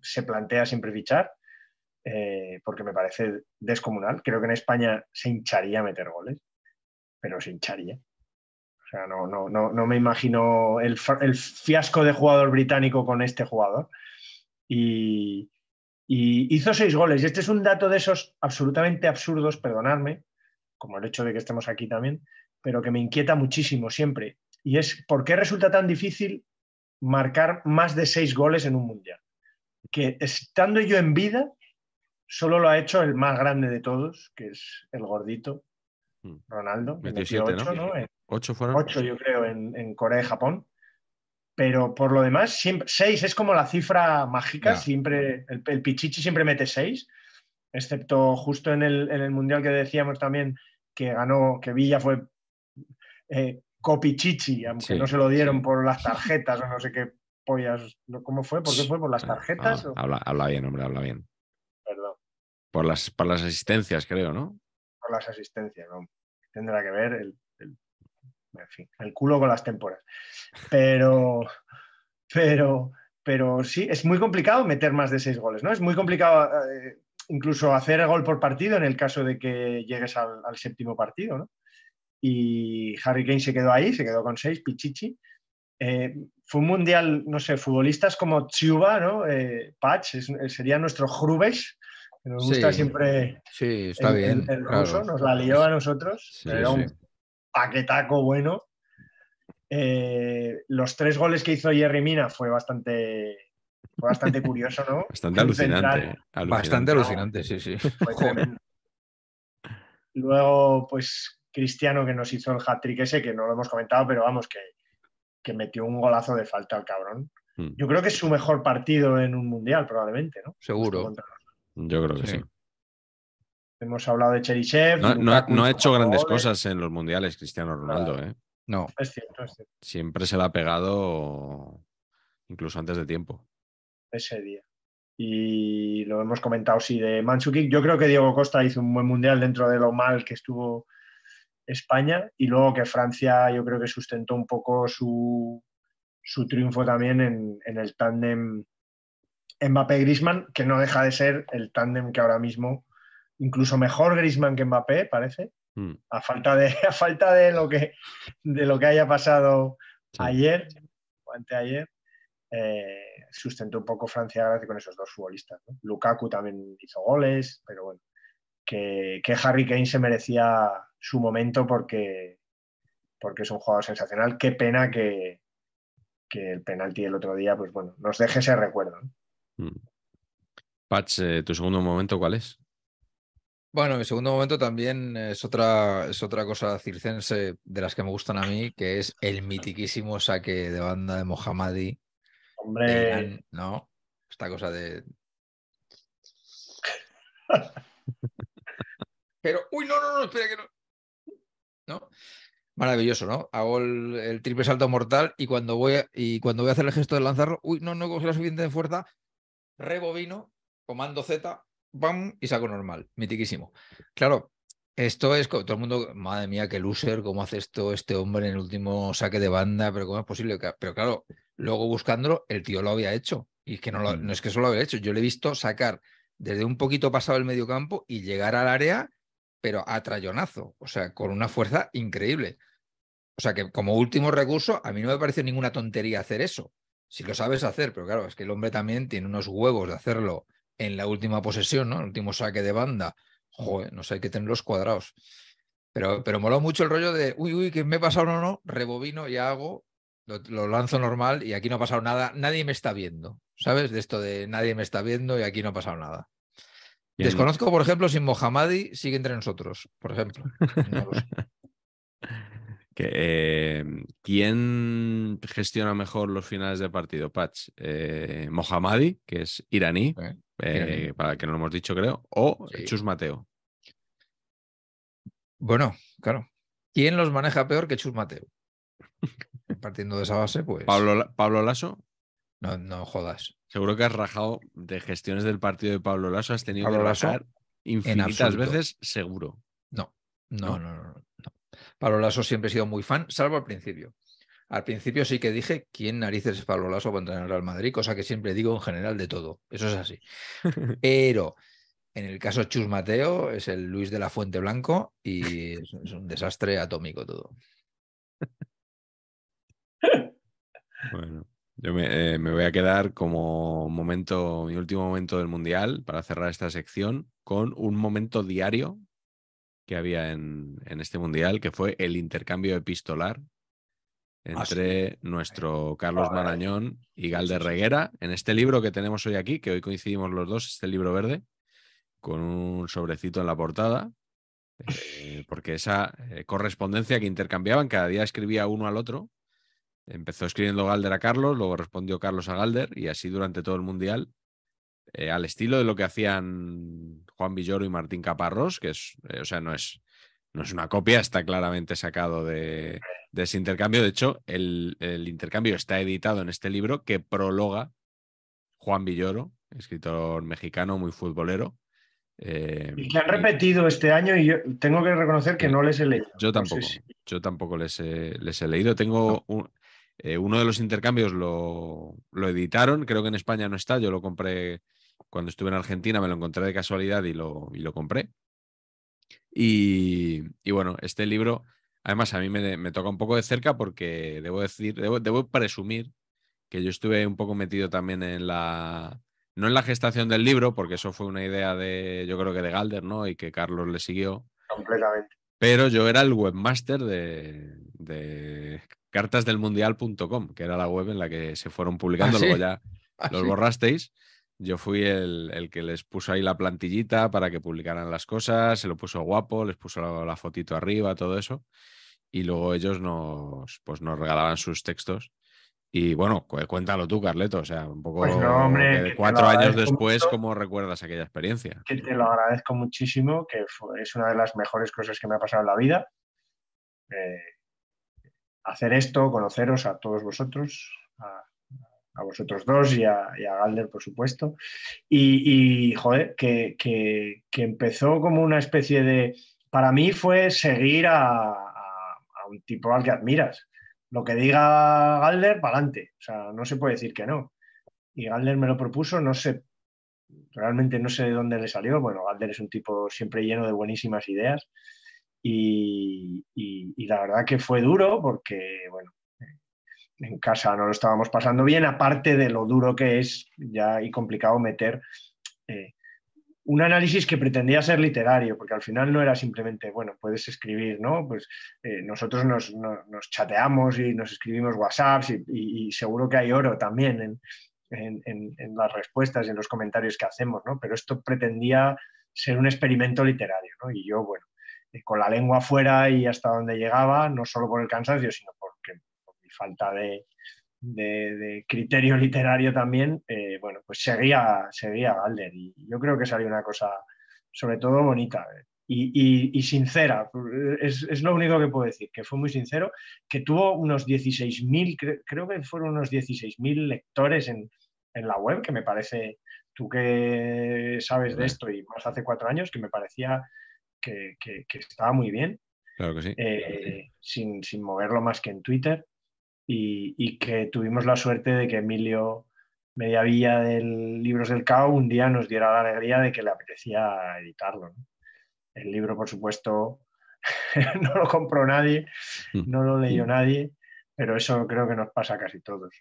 Speaker 3: se plantea siempre fichar. Eh, porque me parece descomunal. Creo que en España se hincharía meter goles, pero se hincharía. O sea, no, no, no, no me imagino el, el, fiasco de jugador británico con este jugador. Y, y hizo seis goles. Y este es un dato de esos absolutamente absurdos, perdonadme, como el hecho de que estemos aquí también, pero que me inquieta muchísimo siempre. Y es por qué resulta tan difícil marcar más de seis goles en un mundial. Que estando yo en vida, solo lo ha hecho el más grande de todos, que es el gordito, hmm. Ronaldo. metió 8, ¿no? yo creo, en, Corea y Japón. Pero por lo demás, seis 6 es como la cifra mágica, siempre el, Pichichi siempre mete 6, excepto justo en el, en el, Mundial que decíamos también que ganó, que Villa fue eh, copichichi, aunque no se lo dieron por las tarjetas o no sé qué pollas, ¿cómo fue? ¿Por qué fue? ¿Por las tarjetas? Ah,
Speaker 2: habla, habla bien, hombre, habla bien. Por las, asistencias, creo, ¿no?
Speaker 3: Por las asistencias, ¿no? Tendrá que ver el, culo con las temporadas. Pero, pero, pero sí, es muy complicado meter más de seis goles, ¿no? Es muy complicado eh, incluso hacer gol por partido en el caso de que llegues al, séptimo partido, ¿no? Y Harry Kane se quedó ahí, se quedó con seis, Pichichi. Eh, fue un mundial, no sé, futbolistas como Chuba, ¿no? Eh, Patch, sería nuestro Jrubes nos gusta siempre está el, bien, nos la lió a nosotros, era un paquetaco bueno. Eh, los tres goles que hizo Jerry Mina fue bastante, bastante curioso, ¿no? Bastante alucinante, Bastante alucinante, sí, sí. Luego, pues Cristiano que nos hizo el hat-trick ese, que no lo hemos comentado, pero vamos, que, metió un golazo de falta al cabrón. Hmm. Yo creo que es su mejor partido en un mundial, probablemente, ¿no?
Speaker 2: Seguro. Yo creo que sí.
Speaker 3: Hemos hablado de Cherichev. No, ha, hecho grandes cosas
Speaker 2: en los mundiales Cristiano Ronaldo, ¿eh? No. Es cierto, es cierto. Siempre se la ha pegado incluso antes de tiempo.
Speaker 3: Ese día. Y lo hemos comentado, sí, de Manchukic. Yo creo que Diego Costa hizo un buen mundial dentro de lo mal que estuvo España y luego que Francia yo creo que sustentó un poco su, su triunfo también en, en el tándem Mbappé Grisman, que no deja de ser el tándem que ahora mismo, incluso mejor Grisman que Mbappé, parece, hmm. a falta, de, falta de, lo que, de lo que haya pasado ayer o anteayer. Eh, sustentó un poco Francia con esos dos futbolistas. Lukaku también hizo goles, pero bueno, que, Harry Kane se merecía su momento porque, porque es un jugador sensacional. Qué pena que, el penalti del otro día, pues bueno, nos deje ese recuerdo.
Speaker 2: Mm. Patch, eh, ¿tu segundo momento cuál es?
Speaker 1: Bueno, mi segundo momento también es otra, es otra cosa circense de las que me gustan a mí, que es el mitiquísimo saque de banda de Mohammadi.
Speaker 3: Hombre.
Speaker 1: ¿No? Esta cosa de. Pero, uy, no, no, no, espera que no. ¿No? Maravilloso, ¿no? Hago el, triple salto mortal y cuando voy a, y cuando voy a hacer el gesto de lanzarlo, uy, no, no cogido la suficiente fuerza, rebobino, comando Z, ¡pam! y saco normal, mitiquísimo. Claro, esto es, todo el mundo, madre mía, qué loser, cómo hace esto este hombre en el último saque de banda, pero cómo es posible. Pero claro, luego buscándolo, el tío lo había hecho. Y que no, mm. no es que solo lo había hecho, yo le he visto sacar desde un poquito pasado el medio campo y llegar al área, pero a trayonazo, o sea, con una fuerza increíble. O sea, que como último recurso, a mí no me parece ninguna tontería hacer eso si lo sabes hacer, pero claro, es que el hombre también tiene unos huevos de hacerlo en la última posesión, ¿no? El último saque de banda. Joder, no sé, hay que tener los cuadrados. Pero, pero mucho el rollo de, uy, uy, que me he pasado o no, rebobino y hago, lo, lanzo normal y aquí no ha pasado nada, nadie me está viendo, ¿sabes? De esto de nadie me está viendo y aquí no ha pasado nada. Desconozco, por ejemplo, si Mohammadi sigue entre nosotros, por ejemplo.
Speaker 2: Em, ¿Quién gestiona mejor los finales de partido? Patch, eh, Mohammadi, que es iraní, eh, para que no lo hemos dicho, creo, o Chus Mateo.
Speaker 1: Bueno, claro. ¿Quién los maneja peor que Chus Mateo? Partiendo de esa base, pues.
Speaker 2: ¿Pablo, Pablo Lasso? No, no jodas. Seguro que has rajado de gestiones del partido de Pablo Lasso, has tenido que rajar
Speaker 1: infinitas veces, seguro. no, no, no. no. Pablo Lasso siempre he sido muy fan, salvo al principio. Al principio sí que dije quién narices es Pablo Lasso para al Madrid, cosa que siempre digo en general de todo. Eso es así. Pero en el caso Chus Mateo es el Luis de la Fuente Blanco y es, un desastre atómico todo.
Speaker 2: Bueno, yo me, eh, me, voy a quedar como momento, mi último momento del Mundial para cerrar esta sección con un momento diario que había en, este mundial, que fue el intercambio epistolar ah, entre nuestro Carlos Marañón y Galder Reguera en este libro que tenemos hoy aquí, que hoy coincidimos los dos, este libro verde, con un sobrecito en la portada, eh, porque esa eh, correspondencia que intercambiaban, cada día escribía uno al otro. Empezó escribiendo Galder a Carlos, luego respondió Carlos a Galder y así durante todo el Mundial. Eh, al estilo de lo que hacían Juan Villoro y Martín Caparrós, que es, eh, o sea, no es, no es una copia, está claramente sacado de, ese intercambio. De hecho, el, intercambio está editado en este libro que prologa Juan Villoro, escritor mexicano muy futbolero. Eh,
Speaker 3: y que han repetido este año y yo tengo que reconocer que no les he leído.
Speaker 2: Yo tampoco, yo tampoco les he, les he leído. Tengo uno de los intercambios lo, lo, editaron, creo que en España no está, yo lo compré cuando estuve en Argentina me lo encontré de casualidad y lo, y lo compré. Y, bueno, este libro, además a mí me, toca un poco de cerca porque debo decir, debo, presumir que yo estuve un poco metido también en la, no en la gestación del libro, porque eso fue una idea de, yo creo que de Galder, ¿no? Y que Carlos le siguió. Completamente. Pero yo era el webmaster de, cartasdelmundial.com, que era la web en la que se fueron publicando, ah, luego ya ah, los borrasteis. Yo fui el, que les puso ahí la plantillita para que publicaran las cosas, se lo puso guapo, les puso la, fotito arriba, todo eso. Y luego ellos nos, pues nos regalaban sus textos. Y bueno, cuéntalo tú, Carleto, o sea, un pues poco cuatro años después, ¿cómo recuerdas aquella experiencia?
Speaker 3: Que te lo agradezco muchísimo, que es una de las mejores cosas que me ha pasado en la vida. Eh, hacer esto, conoceros a todos vosotros, a vosotros dos y a, Galder, por supuesto. Y, joder, que, empezó como una especie de. Para mí fue seguir a, un tipo al que admiras. Lo que diga Galder, para adelante. O sea, no se puede decir que no. Y Galder me lo propuso, no sé, realmente no sé de dónde le salió. Bueno, Galder es un tipo siempre lleno de buenísimas ideas. Y, y, y, la verdad que fue duro porque, bueno, en casa no lo estábamos pasando bien, aparte de lo duro que es ya y complicado meter eh, un análisis que pretendía ser literario, porque al final no era simplemente, bueno, puedes escribir, ¿no? Pues eh, nosotros nos, chateamos y nos escribimos WhatsApps y, seguro que hay oro también en, las respuestas y en los comentarios que hacemos, ¿no? Pero esto pretendía ser un experimento literario, ¿no? Y yo, bueno, eh, con la lengua fuera y hasta donde llegaba, no solo por el cansancio, sino por falta de, criterio literario también, eh, bueno, pues seguía, seguía Galder y yo creo que salió una cosa sobre todo bonita eh, y, sincera, es, lo único que puedo decir, que fue muy sincero, que tuvo unos 16.000, creo que fueron unos 16.000 lectores en, en, la web, que me parece, tú que sabes de esto y más hace cuatro años, que me parecía que, estaba muy bien. Eh, sin, sin moverlo más que en Twitter y, que tuvimos la suerte de que Emilio Mediavilla del Libros del Cao un día nos diera la alegría de que le apetecía editarlo. El libro, por supuesto, no lo compró nadie, mm. no lo leyó mm. nadie, pero eso creo que nos pasa a casi todos,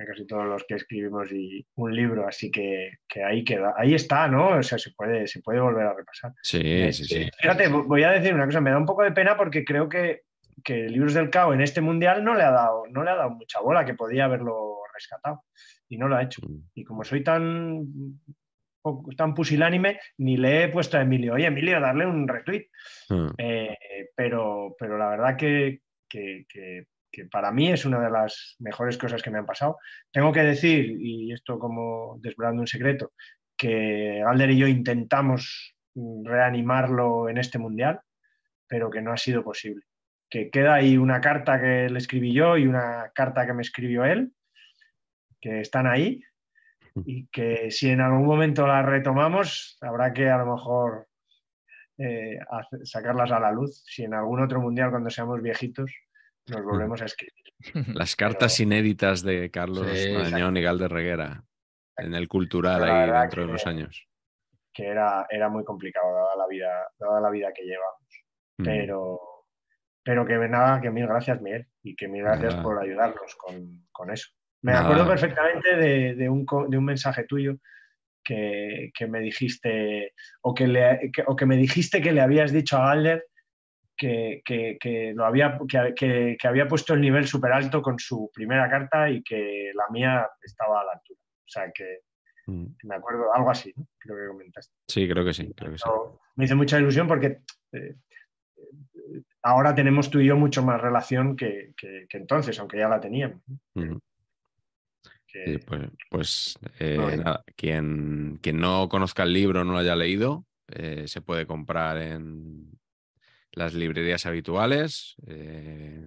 Speaker 3: a casi todos los que escribimos un libro, así que, ahí queda, ahí está, ¿no? O sea, se puede, se puede volver a repasar.
Speaker 2: Sí, sí, sí.
Speaker 3: Fíjate, voy a decir una cosa, me da un poco de pena porque creo que que Libros del Cao en este mundial no le ha dado, no le ha dado mucha bola, que podía haberlo rescatado y no lo ha hecho. Mm. Y como soy tan, tan pusilánime, ni le he puesto a Emilio, oye Emilio, darle un retweet. Mm. Eh, pero, pero la verdad que, para mí es una de las mejores cosas que me han pasado. Tengo que decir, y esto como desvelando un secreto, que Galder y yo intentamos reanimarlo en este mundial, pero que no ha sido posible que queda ahí una carta que le escribí yo y una carta que me escribió él, que están ahí, y que si en algún momento las retomamos, habrá que a lo mejor eh, sacarlas a la luz, si en algún otro mundial cuando seamos viejitos nos volvemos a escribir.
Speaker 2: Las cartas inéditas de Carlos Mañón y Galderreguera Reguera en el cultural ahí dentro de unos años.
Speaker 3: Que era, era muy complicado dada la vida, dada la vida que llevamos. Mm. Pero pero que nada, que mil gracias, Miguel, y que mil gracias por ayudarnos con, eso. Me acuerdo perfectamente de, de, un, de un mensaje tuyo que, me dijiste, o que, le, me dijiste que le habías dicho a Alder que, lo había, que, había puesto el nivel súper alto con su primera carta y que la mía estaba a la altura. O sea que, mm. me acuerdo, algo así, creo que comentaste. Sí, creo que sí. Me hizo mucha ilusión porque eh, ahora tenemos tú y yo mucho más relación que, entonces, aunque ya la teníamos. pues,
Speaker 2: pues eh, eh. nada, quien, no conozca el libro, no lo haya leído, eh, se puede comprar en las librerías habituales,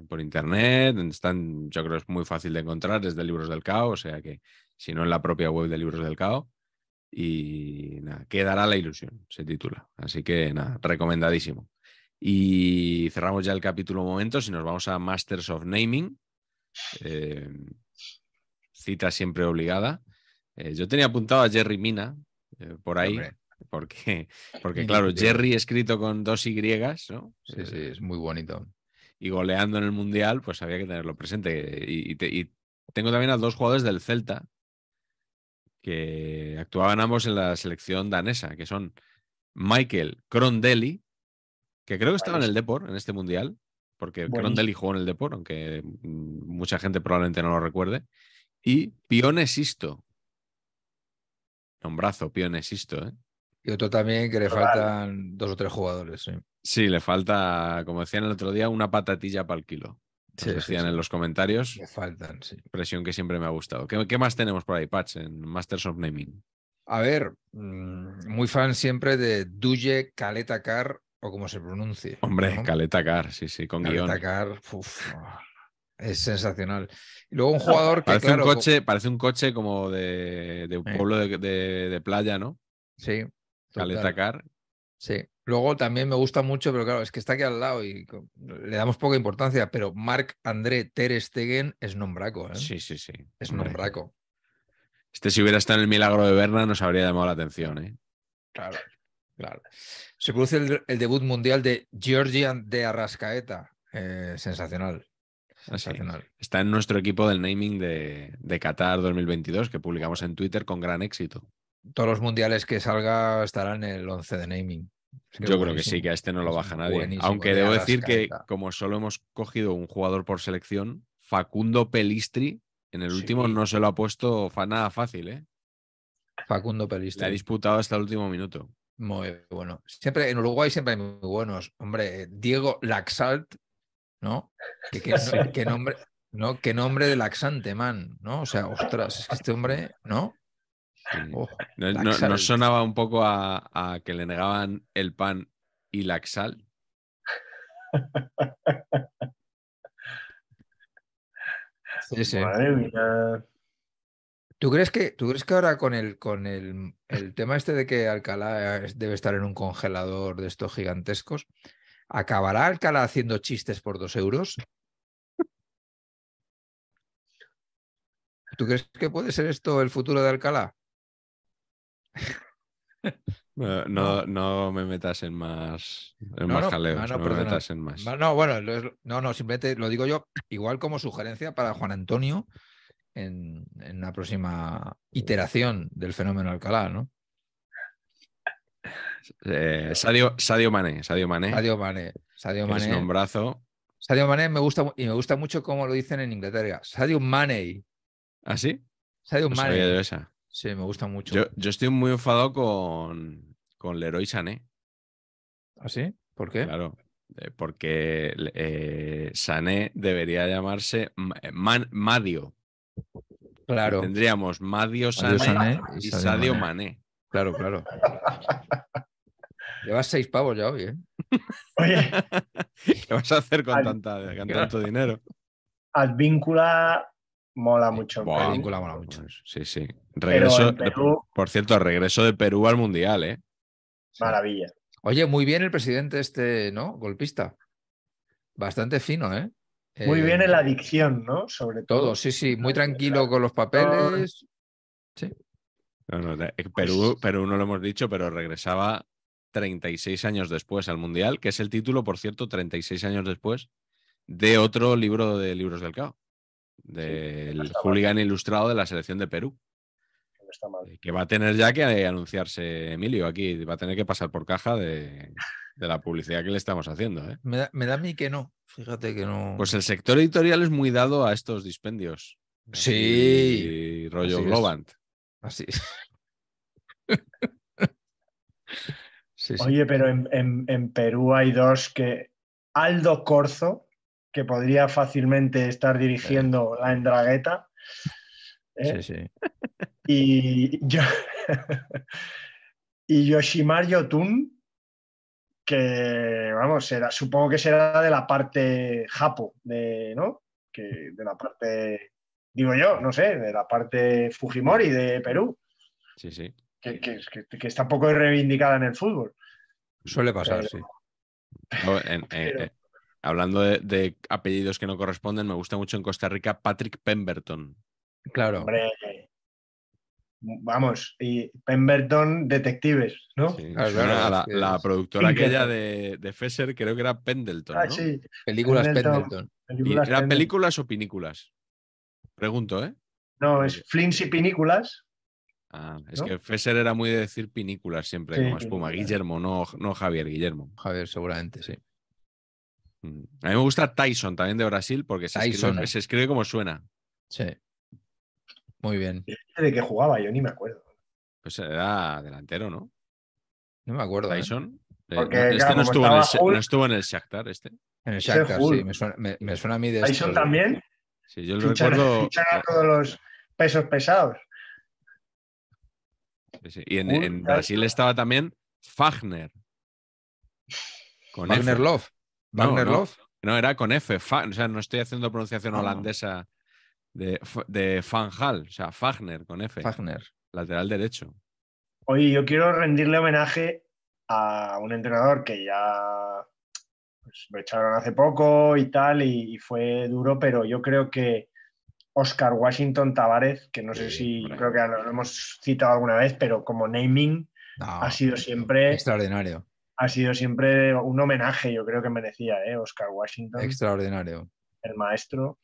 Speaker 2: por internet, están, yo creo es muy fácil de encontrar desde Libros del Cao, o sea que si no en la propia web de Libros del Cao, y nada, quedará la ilusión, se titula. Así que nada, recomendadísimo. Y cerramos ya el capítulo momentos y nos vamos a Masters of Naming. Eh, cita siempre obligada. Eh, yo tenía apuntado a Jerry Mina eh, por ahí, porque, porque claro, Jerry escrito con dos Y, ¿no? es muy bonito. Y goleando en el Mundial, pues había que tenerlo presente. Y, tengo también a dos jugadores del Celta que actuaban ambos en la selección danesa, que son Michael Krondeli, que creo que estaba en el Depor, en este mundial, porque deli jugó en el Depor, aunque mm, mucha gente probablemente no lo recuerde. Y Pione Sisto. Nombrazo, Pione Sisto, ¿eh?
Speaker 1: Y otro también que le faltan dos o tres jugadores.
Speaker 2: Sí. le falta, como decían el otro día, una patatilla para el kilo. decían en los comentarios.
Speaker 1: Le faltan, sí.
Speaker 2: Presión que siempre me ha gustado. ¿Qué, más tenemos por ahí, Patch, en Masters of Naming?
Speaker 1: A ver, mm, muy fan siempre de Duye Caleta Car como se pronuncie. Hombre,
Speaker 2: Caleta Car, sí, sí, con Caleta
Speaker 1: Car, es sensacional. Y luego un ah, jugador que. Parece, un, coche,
Speaker 2: como... parece un coche como
Speaker 1: de, un pueblo de, playa, ¿no? Sí. Caleta Car. Sí. Luego también me gusta mucho, pero claro, es que está aquí al lado y le damos poca importancia, pero Marc André Ter Stegen es nombraco. ¿eh? Sí, sí, sí. Es nombraco.
Speaker 2: Este, si hubiera estado en el milagro de Berna, nos habría llamado la atención, ¿eh?
Speaker 1: Claro. Se produce el, debut mundial de Georgian de Arrascaeta. Eh, ah, sensacional.
Speaker 2: Está en nuestro equipo del naming de, Qatar 2022 que publicamos en Twitter con gran éxito.
Speaker 1: Todos los mundiales que salga estarán en el 11 de naming. Yo creo que sí, que a este no lo baja nadie. Aunque debo decir que como solo hemos cogido un
Speaker 2: jugador por selección, Facundo Pelistri en el último no se lo ha puesto nada
Speaker 1: fácil, ¿eh? Facundo Pelistri. ha disputado hasta el último minuto. Muy bueno. Siempre en Uruguay siempre hay muy buenos. Hombre, eh, Diego Laxalt, ¿no? qué nombre, ¿no? Qué nombre de laxante, man, ¿no? O sea, ostras, es que este hombre, ¿no?
Speaker 2: no, sonaba un poco a, que le negaban el pan y laxal?
Speaker 1: Sí, sí. ¿Tú crees que, tú crees que ahora con el, con el, el tema este de que Alcalá debe estar en un congelador de estos gigantescos, ¿acabará Alcalá haciendo chistes por dos euros? ¿Tú crees que puede ser esto el futuro de Alcalá?
Speaker 2: Eh, no, no, me metas en más, en jaleos, no, me metas en más.
Speaker 1: No, bueno, no, no, simplemente lo digo yo, igual como sugerencia para Juan Antonio, en, en una próxima iteración del fenómeno Alcalá, ¿no? Eh,
Speaker 2: Sadio, Sadio Mané, Sadio Mané. Sadio
Speaker 1: Mané, Sadio Es Sadio Mané me gusta y me gusta mucho cómo lo dicen en Inglaterra. Sadio Mane ¿Ah, sí? Sadio Mane. Sí, me gusta mucho.
Speaker 2: Yo, estoy muy enfadado con, con Leroy Sané. ¿Ah, sí? ¿Por qué? Claro, eh, porque eh, Sané debería llamarse Madio. Claro. Tendríamos Madio
Speaker 1: Sané, y, Sadio Mané. Claro, claro.
Speaker 3: Llevas seis pavos ya hoy, ¿eh? ¿Qué vas a hacer con, tanta, tanto dinero? Advíncula mola mucho. Advíncula mola mucho. Pues, sí, sí.
Speaker 1: Regreso, Por cierto, regreso de Perú al Mundial, ¿eh? Maravilla. Oye, muy bien el presidente este, ¿no? Golpista. Bastante fino, ¿eh? Muy bien
Speaker 3: eh, en la adicción, ¿no? Sobre todo.
Speaker 1: sí, sí, muy tranquilo con los papeles.
Speaker 3: Sí.
Speaker 2: Eh, pues Perú, no lo hemos dicho, pero regresaba 36 años después al Mundial, que es el título, por cierto, 36 años después, de otro libro de Libros del Cao, del julián hooligan ilustrado de la selección de Perú. Que eh, va a tener ya que anunciarse Emilio aquí, va a tener que pasar por caja de, de la publicidad que le estamos haciendo. ¿eh?
Speaker 1: Me, da, a mí que no, fíjate que no. Pues el
Speaker 2: sector editorial es muy dado a estos dispendios. Sí. Y rollo Globant.
Speaker 3: Así Oye, pero en, Perú hay dos que. Aldo Corzo, que podría fácilmente estar dirigiendo la Endragueta. ¿eh? Sí, sí. Y, yo... y Yoshimar Yotun, que, vamos, será, supongo que será de la parte japo, de, ¿no? Que de la parte, digo yo, no sé, de la parte Fujimori de Perú. Sí, sí. Que, está un poco reivindicada en el fútbol. Suele pasar, sí.
Speaker 2: Eh, eh, hablando de, apellidos que no corresponden, me gusta mucho en Costa Rica Patrick Pemberton. Claro
Speaker 3: vamos, y Pemberton Detectives, ¿no? Ah, la,
Speaker 2: productora aquella de, de Fesser creo que era Pendleton. Ah, sí. Películas Pendleton. ¿Era películas o pinículas? Pregunto, ¿eh?
Speaker 3: No, es Flins y Pinículas.
Speaker 2: Ah, es que Fesser era muy de decir pinículas siempre, como espuma. Guillermo, no, no Javier, Guillermo. Javier, seguramente, sí. Mm. A mí me gusta Tyson también de Brasil porque se, escribe, se escribe como suena. Sí. Muy bien. Este
Speaker 3: ¿De qué jugaba? Yo ni me acuerdo.
Speaker 2: Pues era delantero, ¿no? No me acuerdo. Aison
Speaker 1: ¿eh? eh, Porque, este no, estuvo
Speaker 2: en el, Shakhtar,
Speaker 3: este.
Speaker 1: En el Shakhtar, sí. Me suena, me, suena, a mí de ¿Tyson también? Sí, yo lo recuerdo.
Speaker 3: Chuchara todos los pesos pesados.
Speaker 2: Y en, Brasil estaba también Fagner. Con Wagner F. Love. Wagner no, No, era con F. o sea, no estoy haciendo pronunciación ah. holandesa de, de Hall, o sea, Fagner con F. Fagner. Lateral derecho.
Speaker 3: Oye, yo quiero rendirle homenaje a un entrenador que ya pues, lo echaron hace poco y tal, y, fue duro, pero yo creo que Oscar Washington Tavares, que no sé si creo que lo hemos citado alguna vez, pero como naming ha sido siempre. Extraordinario. Ha sido siempre un homenaje, yo creo que merecía, ¿eh? Oscar Washington.
Speaker 1: Extraordinario.
Speaker 3: El maestro.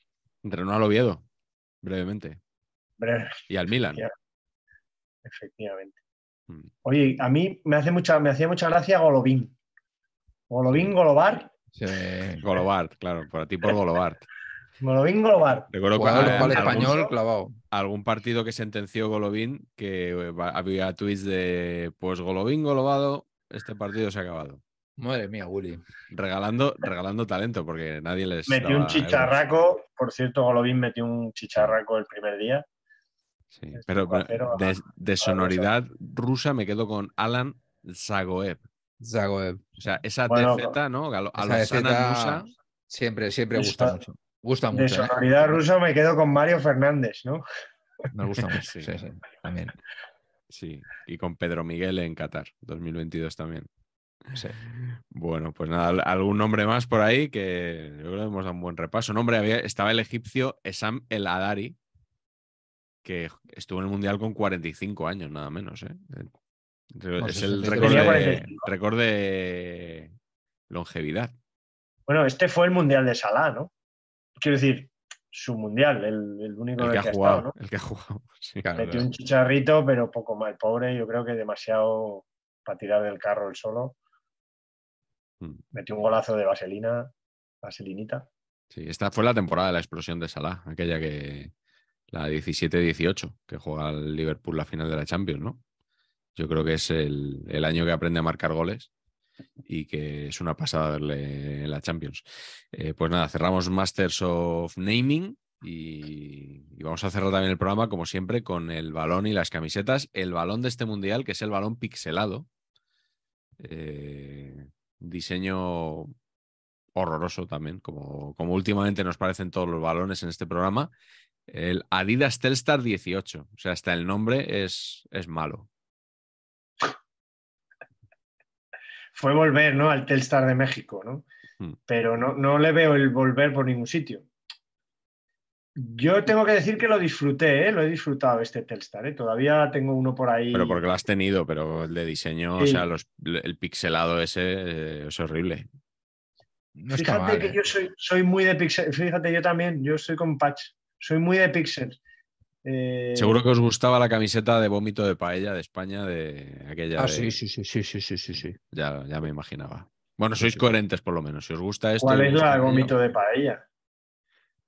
Speaker 2: Entrenó al Oviedo brevemente. Y al Milan.
Speaker 3: Efectivamente. Mm. Oye, a mí me, hace mucha, me hacía mucha gracia Golovín Golovín, Golovar.
Speaker 2: Sí, claro, para ti por Golovart
Speaker 3: Golovín, Golobar. Recuerdo cuando español
Speaker 2: clavado. Algún partido que sentenció Golovín que había tweets de pues Golovín, Golovado este partido se ha acabado. Madre mía, Willy. Regalando, regalando talento porque nadie les. Metió un chicharraco.
Speaker 3: Por cierto, Golovin metió un chicharraco el primer día.
Speaker 2: Sí, pero, de, sonoridad rusa me quedo con Alan Zagoev.
Speaker 1: Zagoev. O sea, esa bueno, ¿no? A, rusa. Siempre, siempre gusta mucho. Gusta mucho. De ¿eh? sonoridad
Speaker 3: rusa me quedo con Mario Fernández, ¿no? Nos gusta mucho. sí, sí,
Speaker 2: Sí, y con Pedro Miguel en Qatar 2022 también. Bueno, pues nada, algún nombre más por ahí que yo creo que hemos dado un buen repaso. Nombre, había, estaba el egipcio Esam El Adari, que estuvo en el Mundial con 45 años, nada menos. ¿eh? Pues es el récord de, longevidad.
Speaker 3: Bueno, este fue el Mundial de Salah, ¿no? Quiero decir, su mundial, el, único que, ha jugado. ¿no? El que ha jugado. Metió un chicharrito, pero poco mal. Pobre, yo creo que demasiado para tirar del carro el solo. Mm. Metió un golazo de vaselina, vaselinita.
Speaker 2: Sí, esta fue la temporada de la explosión de Salah, aquella que la 17-18, que juega al Liverpool la final de la Champions, ¿no? Yo creo que es el, año que aprende a marcar goles y que es una pasada verle en la Champions. Eh, pues nada, cerramos Masters of Naming y, y, vamos a cerrar también el programa, como siempre, con el balón y las camisetas. El balón de este mundial, que es el balón pixelado. Eh, diseño horroroso también, como, como últimamente nos parecen todos los balones en este programa. El Adidas Telstar 18, o sea, hasta el nombre es, es malo.
Speaker 3: Fue volver, ¿no? Al Telstar de México, ¿no? Hmm. Pero no, no le veo el volver por ningún sitio. Yo tengo que decir que lo disfruté, ¿eh? lo he disfrutado este Telstar. ¿eh? Todavía tengo uno por ahí. Pero porque
Speaker 2: lo has tenido, pero el de diseño, o sea, el pixelado ese eh, es horrible.
Speaker 3: fíjate que yo soy, muy de pixel. Fíjate, yo también, yo soy con Patch. Soy muy de pixel. Seguro que
Speaker 2: os gustaba la camiseta de vómito de paella de España de aquella. Ah, sí, sí, sí, sí, sí, sí, sí. Ya, ya me imaginaba. Bueno, sois coherentes por lo menos. Si os gusta esto. ¿Cuál es la de
Speaker 3: vómito de paella?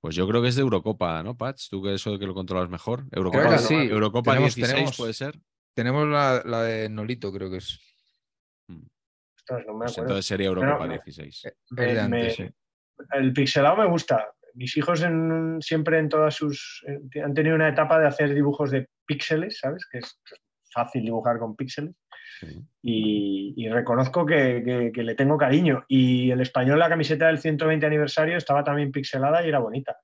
Speaker 2: Pues yo creo que es de Eurocopa, ¿no, Pats? Tú que eso que lo controlas mejor. Eurocopa, sí. Eurocopa tenemos,
Speaker 1: puede ser. Tenemos la, de Nolito, creo que es.
Speaker 3: Mm. Pues entonces sería Eurocopa 16. Eh, el pixelado me gusta. Mis hijos siempre en todas sus. Eh, han tenido una etapa de hacer dibujos de píxeles, ¿sabes? Que es fácil dibujar con píxeles. Y, reconozco que, le tengo cariño. Y el español, la camiseta del 120 aniversario, estaba también pixelada y era bonita.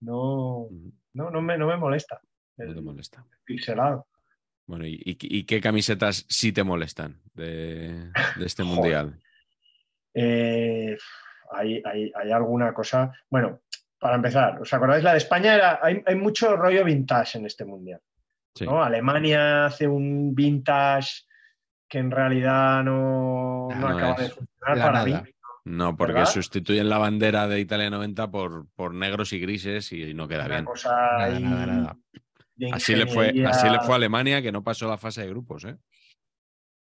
Speaker 3: No, no, me, molesta. no te molesta. pixelado.
Speaker 2: Bueno, ¿y, qué camisetas sí te molestan de, este mundial?
Speaker 3: Eh, hay, alguna cosa. Bueno, para empezar, ¿os acordáis? La de España Hay, mucho rollo vintage en este mundial. Alemania hace un vintage que en realidad no, no, acaba de funcionar para mí.
Speaker 2: No, porque sustituyen la bandera de Italia 90 por, por negros y grises y no queda bien. Así le, fue, así le fue a Alemania que no pasó la fase de grupos, ¿eh?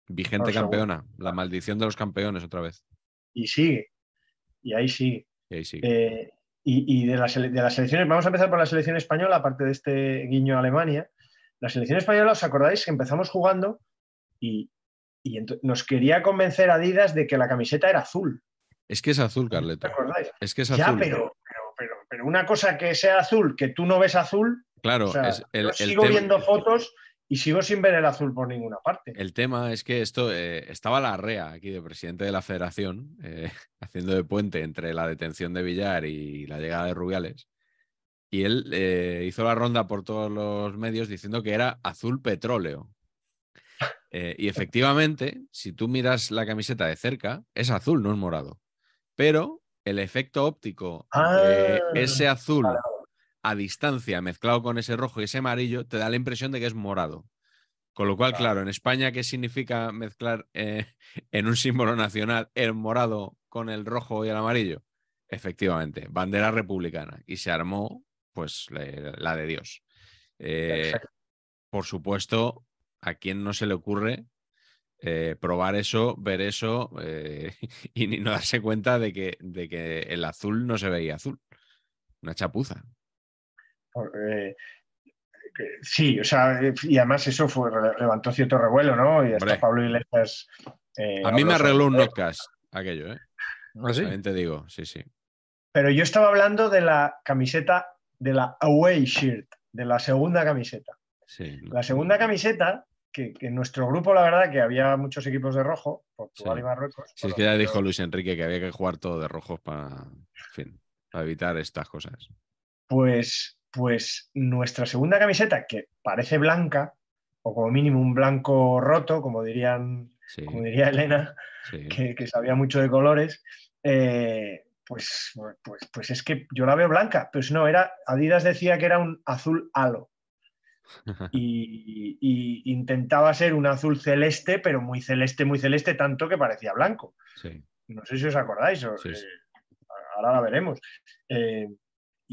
Speaker 2: Vigente campeona, la maldición de los campeones otra vez. Y
Speaker 3: sigue, y ahí sigue. Y, eh, de, las, de las selecciones, vamos a empezar por la selección española, aparte de este guiño a Alemania. La selección española, ¿os acordáis que empezamos jugando y, y nos quería convencer a Adidas de que la camiseta era azul.
Speaker 2: Es que es azul, Carleta. Es que es azul. Ya, pero,
Speaker 3: pero, pero, una cosa que sea azul, que tú no ves azul. Claro, sigo viendo fotos y sigo sin ver el azul por ninguna parte.
Speaker 2: El tema es que esto eh, estaba la REA aquí de presidente de la federación eh, haciendo de puente entre la detención de Villar y la llegada de Rubiales. Y él eh, hizo la ronda por todos los medios diciendo que era azul petróleo, eh, y efectivamente, si tú miras la camiseta de cerca, es azul, no es morado. Pero el efecto óptico ah. ese azul a distancia mezclado con ese rojo y ese amarillo te da la impresión de que es morado. Con lo cual, claro, en España, ¿qué significa mezclar eh, en un símbolo nacional el morado con el rojo y el amarillo? Efectivamente, bandera republicana. Y se armó, pues, la de Dios. Eh, por supuesto, ¿a quién no se le ocurre eh, probar eso, ver eso eh, y no darse cuenta de que, de que el azul no se veía azul? Una chapuza.
Speaker 3: Eh, sí, o sea, y además eso fue, levantó cierto revuelo, ¿no? Y hasta Pablo Iglesias. A mí me arregló un
Speaker 2: podcast aquello, ¿eh? Ah, También te digo, sí, sí.
Speaker 3: Pero yo estaba hablando de la camiseta, de la away shirt, de la segunda camiseta. Sí. La segunda camiseta que, en nuestro grupo, la verdad, que había muchos equipos de rojo, Portugal y Marruecos.
Speaker 2: Si es que ya dijo Luis Enrique que había que jugar todo de rojo para, evitar estas cosas.
Speaker 3: Pues, pues nuestra segunda camiseta, que parece blanca, o como mínimo un blanco roto, como dirían, como diría Elena, que, sabía mucho de colores, eh, pues, pues, pues es que yo la veo blanca, pues no, era, Adidas decía que era un azul halo. y, intentaba ser un azul celeste, pero muy celeste, muy celeste, tanto que parecía blanco. No sé si os acordáis, eh, ahora la veremos. Eh,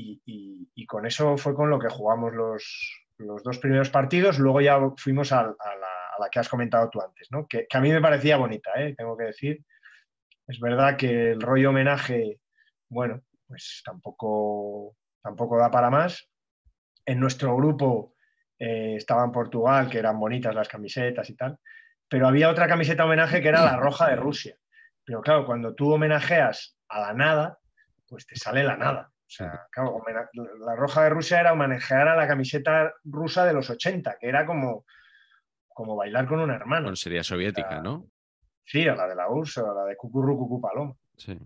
Speaker 3: y, con eso fue con lo que jugamos los, dos primeros partidos, luego ya fuimos a, la, que has comentado tú antes, ¿no? que, a mí me parecía bonita, ¿eh? tengo que decir. Es verdad que el rollo homenaje, bueno, pues tampoco, tampoco da para más. En nuestro grupo eh, estaba en Portugal, que eran bonitas las camisetas y tal, pero había otra camiseta homenaje que era la roja de Rusia. Pero claro, cuando tú homenajeas a la nada, pues te sale la nada. O sea, claro, la roja de Rusia era homenajear a la camiseta rusa de los 80, que era como, como bailar con un hermano
Speaker 2: sería soviética, ¿no?
Speaker 3: Sí, a la de la URSS, a la de Cucurru Cucu Paloma. Sí.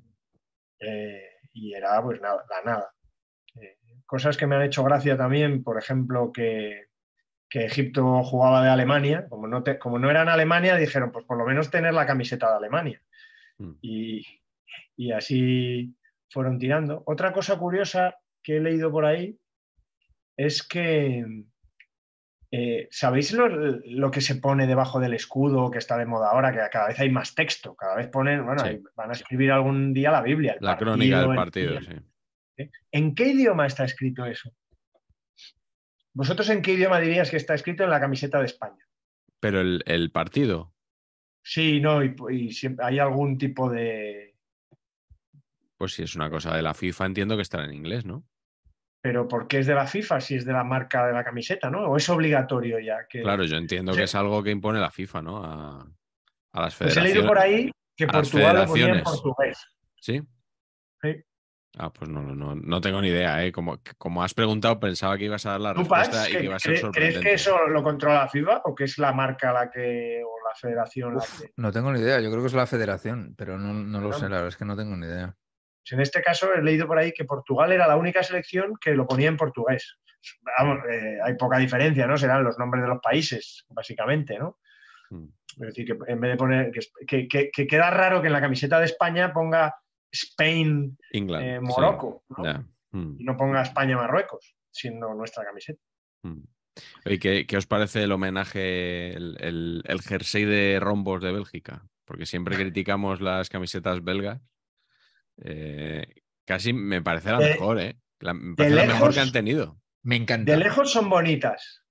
Speaker 3: Eh, y era, pues, nada, la nada. Eh, cosas que me han hecho gracia también, por ejemplo, que que Egipto jugaba de Alemania, como no, como no eran Alemania, dijeron, pues por lo menos tener la camiseta de Alemania. Mm. Y, así fueron tirando. Otra cosa curiosa que he leído por ahí es que eh, ¿Sabéis lo, lo, que se pone debajo del escudo que está de moda ahora? Que cada vez hay más texto, cada vez ponen, bueno, van a escribir algún día la Biblia. la crónica del partido, sí. ¿Eh? ¿En qué idioma está escrito eso? ¿Vosotros en qué idioma dirías que está escrito en la camiseta de España?
Speaker 2: Pero el, partido.
Speaker 3: Sí, no, y, hay algún tipo de.
Speaker 2: Pues si es una cosa de la FIFA, entiendo que estará en inglés, ¿no?
Speaker 3: Pero ¿por qué es de la FIFA si es de la marca de la camiseta, ¿no? O es obligatorio ya. Que...
Speaker 2: Claro, yo entiendo que es algo que impone la FIFA, ¿no? A, las federaciones. Pues he leído por ahí que Portugal lo ponía en portugués. Sí. Sí. Ah, pues no, no, tengo ni idea, ¿eh? Como, has preguntado, pensaba que ibas a dar la
Speaker 3: respuesta y que iba a ser sorprendente. ¿Crees que eso lo controla la FIBA o que es la marca la que, o la federación la que...
Speaker 1: No tengo ni idea, yo creo que es la federación,
Speaker 3: pero no, lo sé, la verdad es que no tengo ni idea. Pues en este caso he leído por ahí que Portugal era la única selección que lo ponía en portugués. Vamos, eh, hay poca diferencia, ¿no? Serán los nombres de los países, básicamente, ¿no? Hmm. Es decir, que en vez de poner... que queda raro que en la camiseta de España ponga Spain,
Speaker 2: eh, Morocco, ¿no? Hmm.
Speaker 3: Y no ponga España-Marruecos, siendo nuestra camiseta.
Speaker 2: Hmm. ¿Y qué, os parece el homenaje, el, jersey de rombos de Bélgica? Porque siempre criticamos las camisetas belgas. Eh, casi me parece la mejor, ¿eh? La,
Speaker 1: me mejor que han tenido.
Speaker 3: Me encanta. De lejos son bonitas,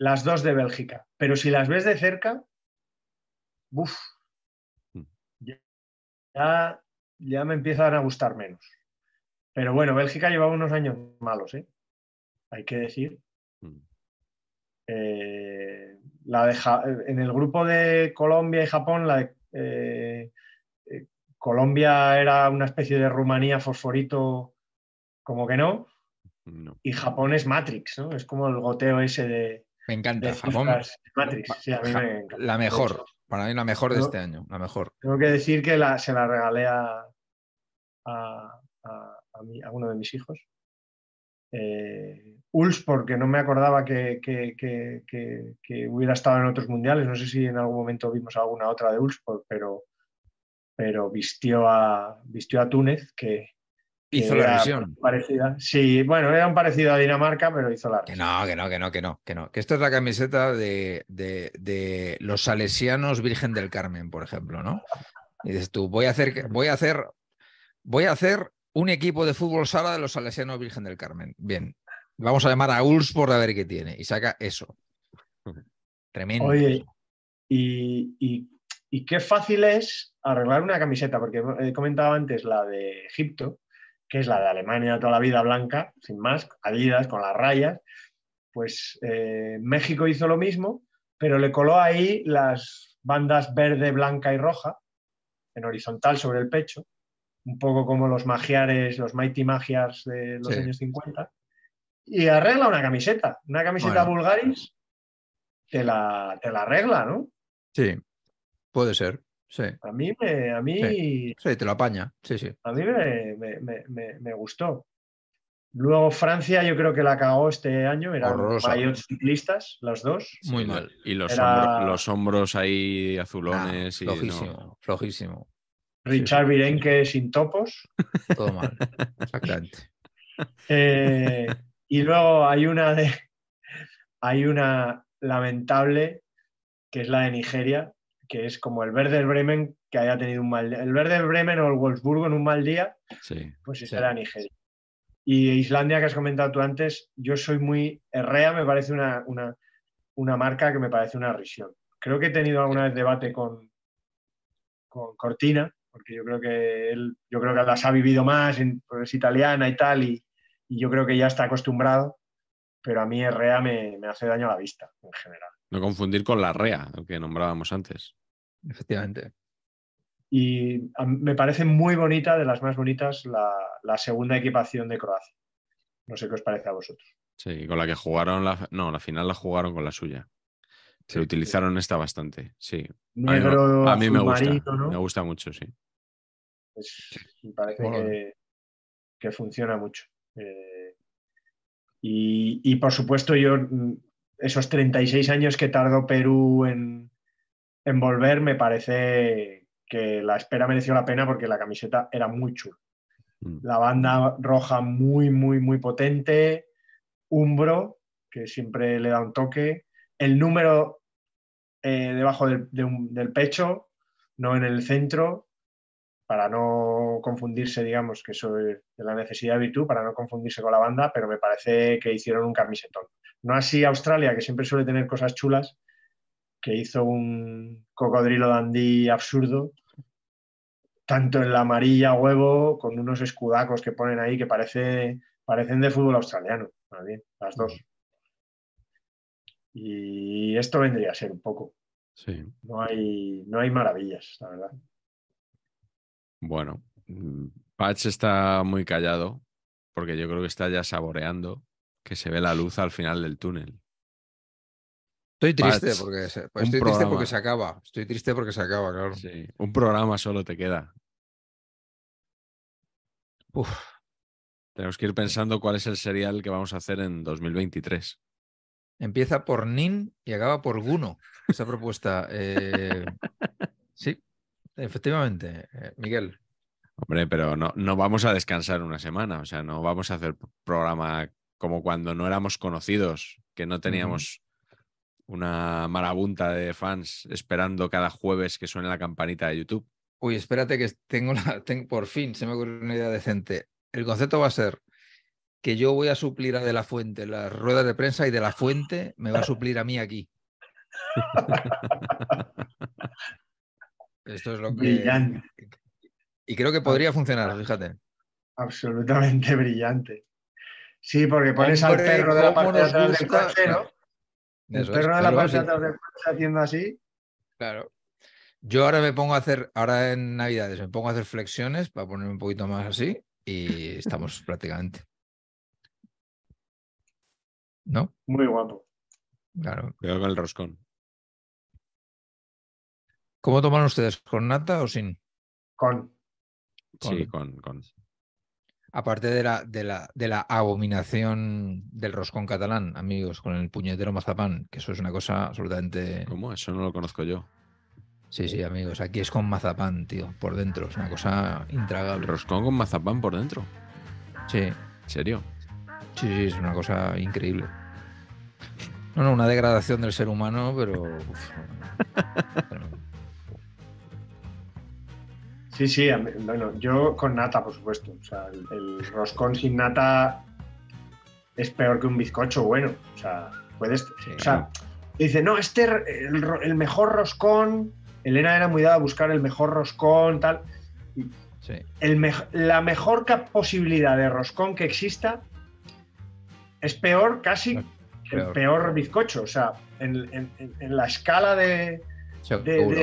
Speaker 3: las dos de Bélgica. Pero si las ves de cerca, uff. Hmm. Ya ya me empiezan a gustar menos. Pero bueno, Bélgica llevaba unos años malos, ¿eh? hay que decir. Mm. Eh, la en el grupo de Colombia y Japón, la eh, eh, Colombia era una especie de Rumanía fosforito, como que no. Y Japón es Matrix, ¿no? Es como el goteo ese de. Me encanta, Japón. Matrix, La mejor,
Speaker 1: para mí la mejor de este año, la mejor.
Speaker 3: Tengo que decir que se la regalé a, a, uno de mis hijos. Eh, Uls, porque no me acordaba que, hubiera estado en otros mundiales. No sé si en algún momento vimos alguna otra de Uls, pero, pero vistió, a, vistió a Túnez, que, Hizo la Parecida. Sí, bueno, era un parecido a Dinamarca, pero hizo la Que
Speaker 1: no, que no, que no, que no. Que esta es la camiseta de, los salesianos Virgen del Carmen, por ejemplo, ¿no? Y dices tú, voy a hacer, voy a hacer voy a hacer un equipo de fútbol sala de los salesianos Virgen del Carmen. Bien, vamos a llamar a por a ver qué tiene. Y saca eso.
Speaker 3: Tremendo. Oye, y, qué fácil es arreglar una camiseta, porque he comentado antes la de Egipto, que es la de Alemania toda la vida blanca, sin más, adidas, con las rayas. Pues eh, México hizo lo mismo, pero le coló ahí las bandas verde, blanca y roja, en horizontal sobre el pecho un poco como los magiares, los mighty magiars de los años 50, y arregla una camiseta, una camiseta vulgaris, te la, te arregla, ¿no?
Speaker 1: Sí, puede ser. Sí.
Speaker 3: A mí me. A mí,
Speaker 1: sí. te lo apaña. Sí, sí.
Speaker 3: A mí me, gustó. Luego Francia, yo creo que la cagó este año. Eran mayores ciclistas, los dos. Muy mal.
Speaker 2: Y los, hombros, los hombros ahí azulones. flojísimo.
Speaker 3: Richard Virenque sin topos.
Speaker 1: Todo mal, exactamente.
Speaker 3: Eh, y luego hay una de. Hay una lamentable que es la de Nigeria, que es como el verde del Bremen que haya tenido un mal día. El verde Bremen o el Wolfsburgo en un mal día, sí, pues será Nigeria. Y Islandia, que has comentado tú antes, yo soy muy. Herrea me parece una, marca que me parece una risión. Creo que he tenido alguna vez debate con Cortina porque yo creo que él, yo creo que las ha vivido más, en, pues, es italiana y tal, y, yo creo que ya está acostumbrado, pero a mí REA me, me hace daño a la vista en general.
Speaker 2: No confundir con la REA, que nombrábamos antes.
Speaker 3: Efectivamente. Y me parece muy bonita, de las más bonitas, la, la, segunda equipación de Croacia. No sé qué os parece a vosotros.
Speaker 2: Sí, con la que jugaron, la, no, la final la jugaron con la suya. Se utilizaron esta bastante, sí. Negro, a mí, me gusta, me gusta mucho, sí.
Speaker 3: Pues, me parece que, funciona mucho. Eh, y, por supuesto, yo mm, esos 36 años que tardó Perú en, en volver, me parece que la espera mereció la pena porque la camiseta era muy chula. Mm. La banda roja muy, muy, muy potente. Umbro, que siempre le da un toque. El número eh, debajo del, del, pecho, no en el centro para no confundirse, digamos, que eso es de la necesidad de virtud, para no confundirse con la banda, pero me parece que hicieron un camisetón. No así Australia, que siempre suele tener cosas chulas, que hizo un cocodrilo dandí absurdo, tanto en la amarilla huevo, con unos escudacos que ponen ahí que parece, parecen de fútbol australiano, las dos. Y esto vendría a ser un poco. Sí. No hay, no hay maravillas, la verdad.
Speaker 2: Bueno, mm, Patch está muy callado porque yo creo que está ya saboreando que se ve la luz al final del túnel. Estoy triste, porque, se, estoy triste porque se
Speaker 1: acaba. Estoy triste porque se acaba, claro. Sí,
Speaker 2: un programa solo te queda. Tenemos que ir pensando cuál es el serial que vamos a hacer en 2023.
Speaker 1: Empieza por Nin y acaba por Guno. Esa propuesta. Eh, sí, Efectivamente, eh, Miguel.
Speaker 2: Hombre, pero no, no vamos a descansar una semana, o sea, no vamos a hacer programa como cuando no éramos conocidos, que no teníamos una
Speaker 1: marabunta de fans esperando cada jueves que suene la campanita de YouTube. Uy, espérate que tengo la, tengo, por fin se me ocurrió una idea decente. El concepto va a ser que yo voy a suplir a De La Fuente las ruedas de prensa y De La Fuente me va a suplir a mí aquí. Esto es lo que... Brillante. Y creo que podría funcionar, fíjate.
Speaker 3: Absolutamente brillante. Sí, porque pones al perro de la parte ¿no?
Speaker 1: El perro de la
Speaker 3: haciendo así.
Speaker 1: Claro. Yo ahora me pongo a hacer, ahora en Navidades, me pongo a hacer flexiones para ponerme un poquito más así y estamos prácticamente. ¿No? Muy guapo. Claro. Cuidado con el roscón. ¿Cómo toman ustedes? ¿Con nata o sin?
Speaker 3: Con. Sí, con,
Speaker 1: Aparte de la, de, la, de la abominación del roscón catalán, amigos, con el puñetero mazapán, que eso es una cosa absolutamente. ¿Cómo? Eso no lo conozco yo. Sí, sí, amigos. Aquí es con mazapán, tío, por dentro. Es una cosa intragable. ¿Roscón con mazapán por dentro? Sí. ¿En serio? Sí, sí, es una cosa increíble. No, no, una degradación del ser humano, pero...
Speaker 3: Sí, sí, bueno, yo con nata, por supuesto. O sea, el, roscón sin nata es peor que un bizcocho bueno. O sea, puedes. o sea, dice, no, este, el, mejor roscón. Elena era muy dada a buscar el mejor roscón, tal. Sí. El la mejor posibilidad de roscón que exista es peor casi que el peor bizcocho. O sea, en, la escala de,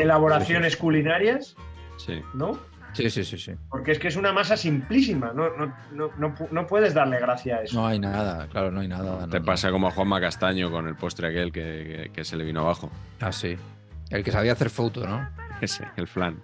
Speaker 3: elaboraciones culinarias Sí. ¿No? Sí, sí, sí, sí. Porque es que es una masa simplísima, no, puedes darle gracia a eso. No hay nada, claro, no hay nada.
Speaker 1: Te pasa
Speaker 2: como a Juanma Castaño con el postre aquel que, se le vino abajo.
Speaker 1: Ah, sí. El que sabía hacer foto, ¿no? Ese, el flan.